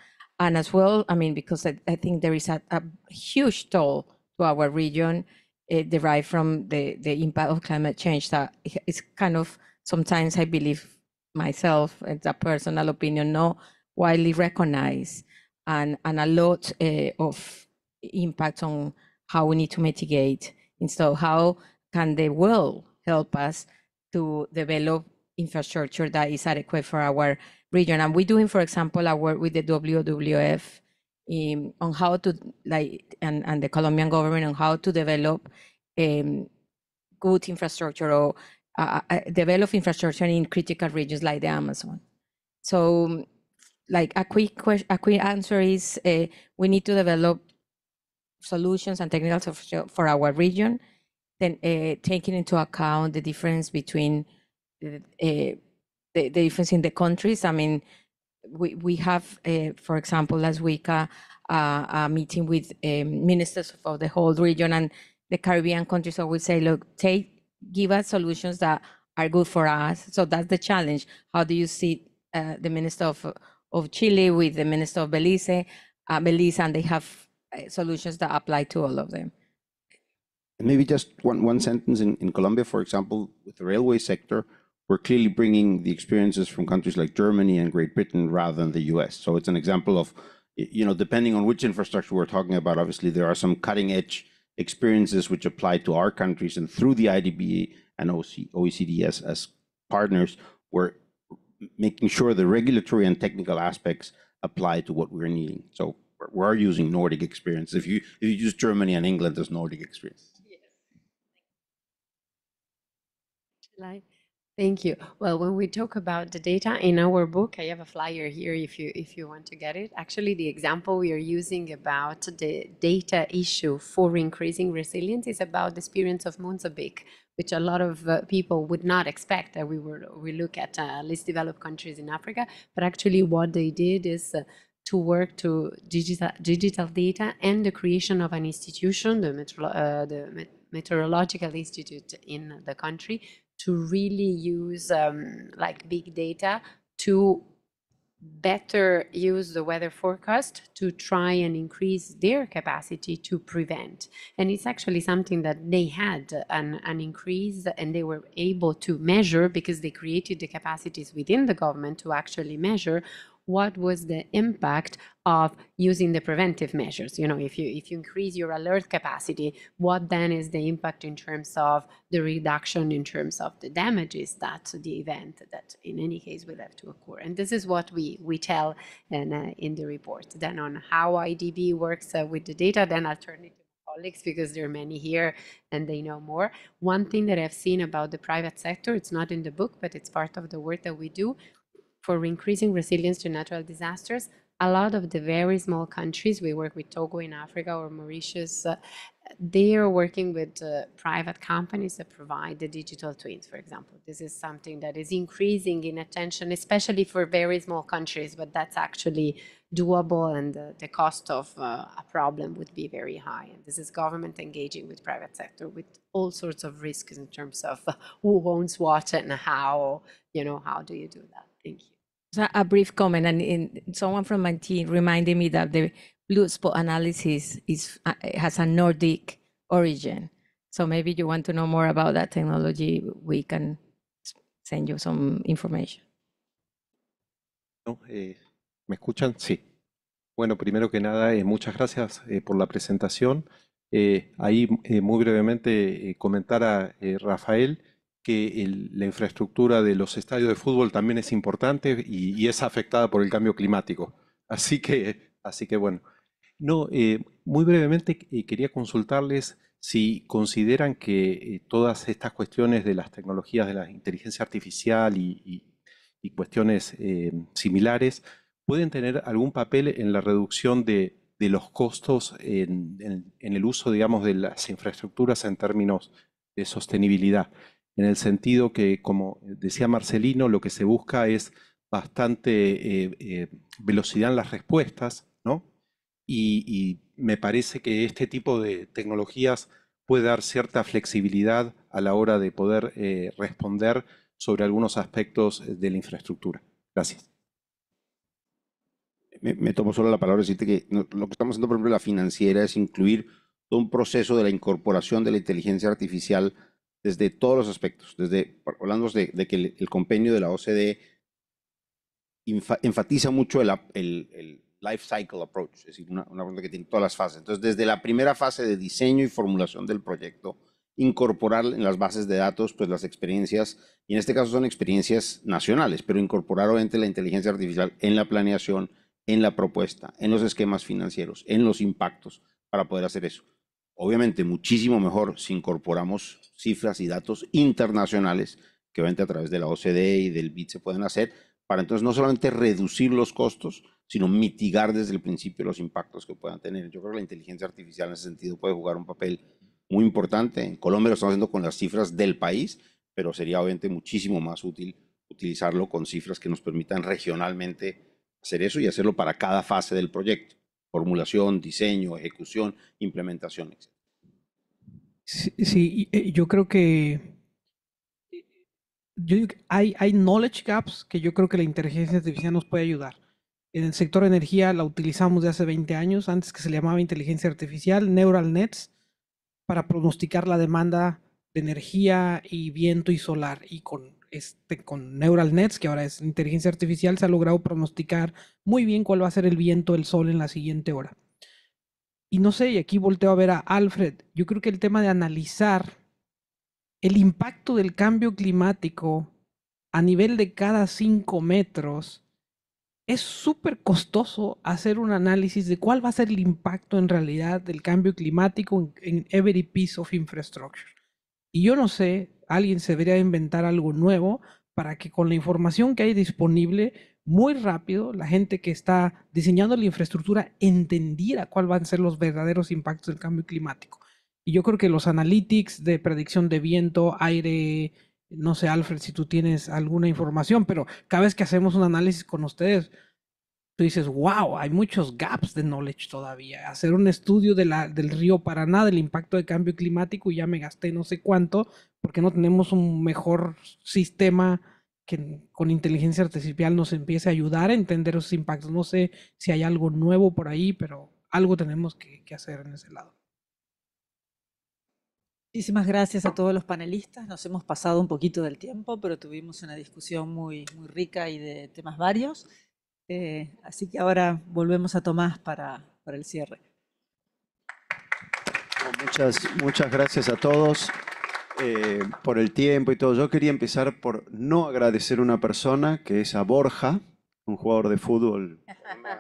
And as well, I mean, because I, I think there is a, a, huge toll to our region uh, derived from the, the impact of climate change that is kind of sometimes I believe myself, it's a personal opinion, not widely recognized and, and a lot uh, of impact on how we need to mitigate. And so how can the world help us to develop infrastructure that is adequate for our region. And we're doing, for example, our work with the WWF um, on how to, like, and, and the Colombian government on how to develop um, good infrastructure or uh, uh, uh develop infrastructure in critical regions like the Amazon. So, um, like a quick question, a quick answer is uh, we need to develop solutions and solutions for our region, then uh, taking into account the difference between uh, the, the difference in the countries. I mean, we, we have, uh, for example, last week uh, uh, a meeting with um, ministers for the whole region and the Caribbean countries always say, look, take, give us solutions that are good for us. So that's the challenge. How do you see uh, the minister of, of Chile with the minister of Belize, uh, Belize, and they have eh, solutions that apply to all of them? And maybe just one, one sentence in, in Colombia, for example, with the railway sector, we're clearly bringing the experiences from countries like Germany and Great Britain rather than the US. So it's an example of, you know, depending on which infrastructure we're talking about, obviously there are some cutting edge experiences which apply to our countries and through the IDB and OECD as, as partners, we're making sure the regulatory and technical aspects apply to what we're needing. So we're using Nordic experience. If you if you use Germany and England as Nordic experience. Yes. Thank you. Well, when we talk about the data in our book, I have a flyer here if you if you want to get it. Actually, the example we are using about the data issue for increasing resilience is about the experience of Mozambique, which a lot of uh, people would not expect that we were we look at uh, least developed countries in Africa, but actually what they did is. Uh, to work to digital, digital data and the creation of an institution, the, metro, uh, the Meteorological Institute in the country to really use um, like big data to better use the weather forecast to try and increase their capacity to prevent. And it's actually something that they had an, an increase and they were able to measure because they created the capacities within the government to actually measure what was the impact of using the preventive measures you know if you if you increase your alert capacity what then is the impact in terms of the reduction in terms of the damages that the event that in any case will have to occur and this is what we we tell in, uh, in the report then on how idb works uh, with the data then i'll turn it colleagues because there are many here and they know more. One thing that I've seen about the private sector, it's not in the book, but it's part of the work that we do, for increasing resilience to natural disasters. A lot of the very small countries, we work with Togo in Africa or Mauritius, uh, they are working with uh, private companies that provide the digital twins, for example. This is something that is increasing in attention, especially for very small countries, but that's actually doable and uh, the cost of uh, a problem would be very high. And this is government engaging with private sector with all sorts of risks in terms of who owns what and how, you know, how do you do that? Thank you. So a brief comment, and, mi someone team reminded me that the blue spot analysis is uh, has a Nordic origin. So maybe you want to know more about that technology, we can send you eh, ¿Me escuchan? Sí. Bueno, primero que nada, eh, muchas gracias eh, por la presentación. ahí muy brevemente comentar a Rafael que la infraestructura de los estadios de fútbol también es importante y, es afectada por el cambio climático. Así que, así que bueno. No, eh, muy brevemente eh, quería consultarles si consideran que eh, todas estas cuestiones de las tecnologías de la inteligencia artificial y, cuestiones similares pueden tener algún papel en la reducción de, los costos en, en, el uso, digamos, de las infraestructuras en términos de sostenibilidad en el sentido que, como decía Marcelino, lo que se busca es bastante eh, eh, velocidad en las respuestas, ¿no? Y, me parece que este tipo de tecnologías puede dar cierta flexibilidad a la hora de poder eh, responder sobre algunos aspectos de la infraestructura. Gracias. Me, tomo solo la palabra decirte que lo que estamos haciendo, por ejemplo, en la financiera es incluir todo un proceso de la incorporación de la inteligencia artificial desde todos los aspectos, desde, hablando de, que el, compendio de la OCDE enfatiza mucho el, life cycle approach, es decir, una, que tiene todas las fases. Entonces, desde la primera fase de diseño y formulación del proyecto, incorporar en las bases de datos pues las experiencias, y en este caso son experiencias nacionales, pero incorporar obviamente la inteligencia artificial en la planeación, en la propuesta, en los esquemas financieros, en los impactos, para poder hacer eso obviamente muchísimo mejor si incorporamos cifras y datos internacionales que obviamente a través de la OCDE y del BID se pueden hacer, para entonces no solamente reducir los costos, sino mitigar desde el principio los impactos que puedan tener. Yo creo que la inteligencia artificial en ese sentido puede jugar un papel muy importante. En Colombia lo estamos haciendo con las cifras del país, pero sería obviamente muchísimo más útil utilizarlo con cifras que nos permitan regionalmente hacer eso y hacerlo para cada fase del proyecto formulación, diseño, ejecución, implementación, etc. Sí, eh, yo creo que hay, knowledge gaps que yo creo que la inteligencia artificial nos puede ayudar. En el sector energía la utilizamos de hace 20 años, antes que se le llamaba inteligencia artificial, neural nets, para pronosticar la demanda de energía y viento y solar y con este, con Neural Nets, que ahora es inteligencia artificial, se ha logrado pronosticar muy bien cuál va a ser el viento, el sol en la siguiente hora. Y no sé, y aquí volteo a ver a Alfred, yo creo que el tema de analizar el impacto del cambio climático a nivel de cada cinco metros, es súper costoso hacer un análisis de cuál va a ser el impacto en realidad del cambio climático en every piece of infrastructure. Y yo no sé alguien se debería inventar algo nuevo para que con la información que hay disponible, muy rápido, la gente que está diseñando la infraestructura entendiera cuáles van a ser los verdaderos impactos del cambio climático. Y yo creo que los analytics de predicción de viento, aire, no sé, Alfred, si tú tienes alguna información, pero cada vez que hacemos un análisis con ustedes, tú dices, wow, hay muchos gaps de knowledge todavía. Hacer un estudio de la, del río Paraná, del impacto de cambio climático, y ya me gasté no sé cuánto ¿Por no tenemos un mejor sistema que con inteligencia artificial nos empiece a ayudar a entender esos impactos? No sé si hay algo nuevo por ahí, pero algo tenemos que, hacer en ese lado. Muchísimas gracias a todos los panelistas. Nos hemos pasado un poquito del tiempo, pero tuvimos una discusión muy, muy rica y de temas varios. Eh, así que ahora volvemos a Tomás para, el cierre. Muchas, muchas gracias a todos. Eh, por el tiempo y todo. Yo quería empezar por no agradecer a una persona que es a Borja, un jugador de fútbol.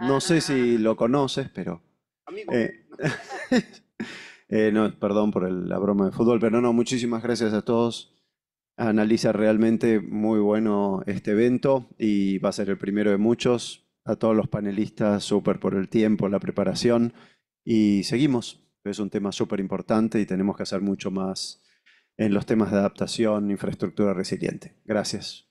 No sé si lo conoces, pero. Eh, eh, perdón por la broma de fútbol, pero no, muchísimas gracias a todos. Analiza realmente muy bueno este evento y va a ser el primero de muchos. A todos los panelistas, súper por el tiempo, la preparación. Y seguimos. Es un tema súper importante y tenemos que hacer mucho más en los temas de adaptación, infraestructura resiliente. Gracias.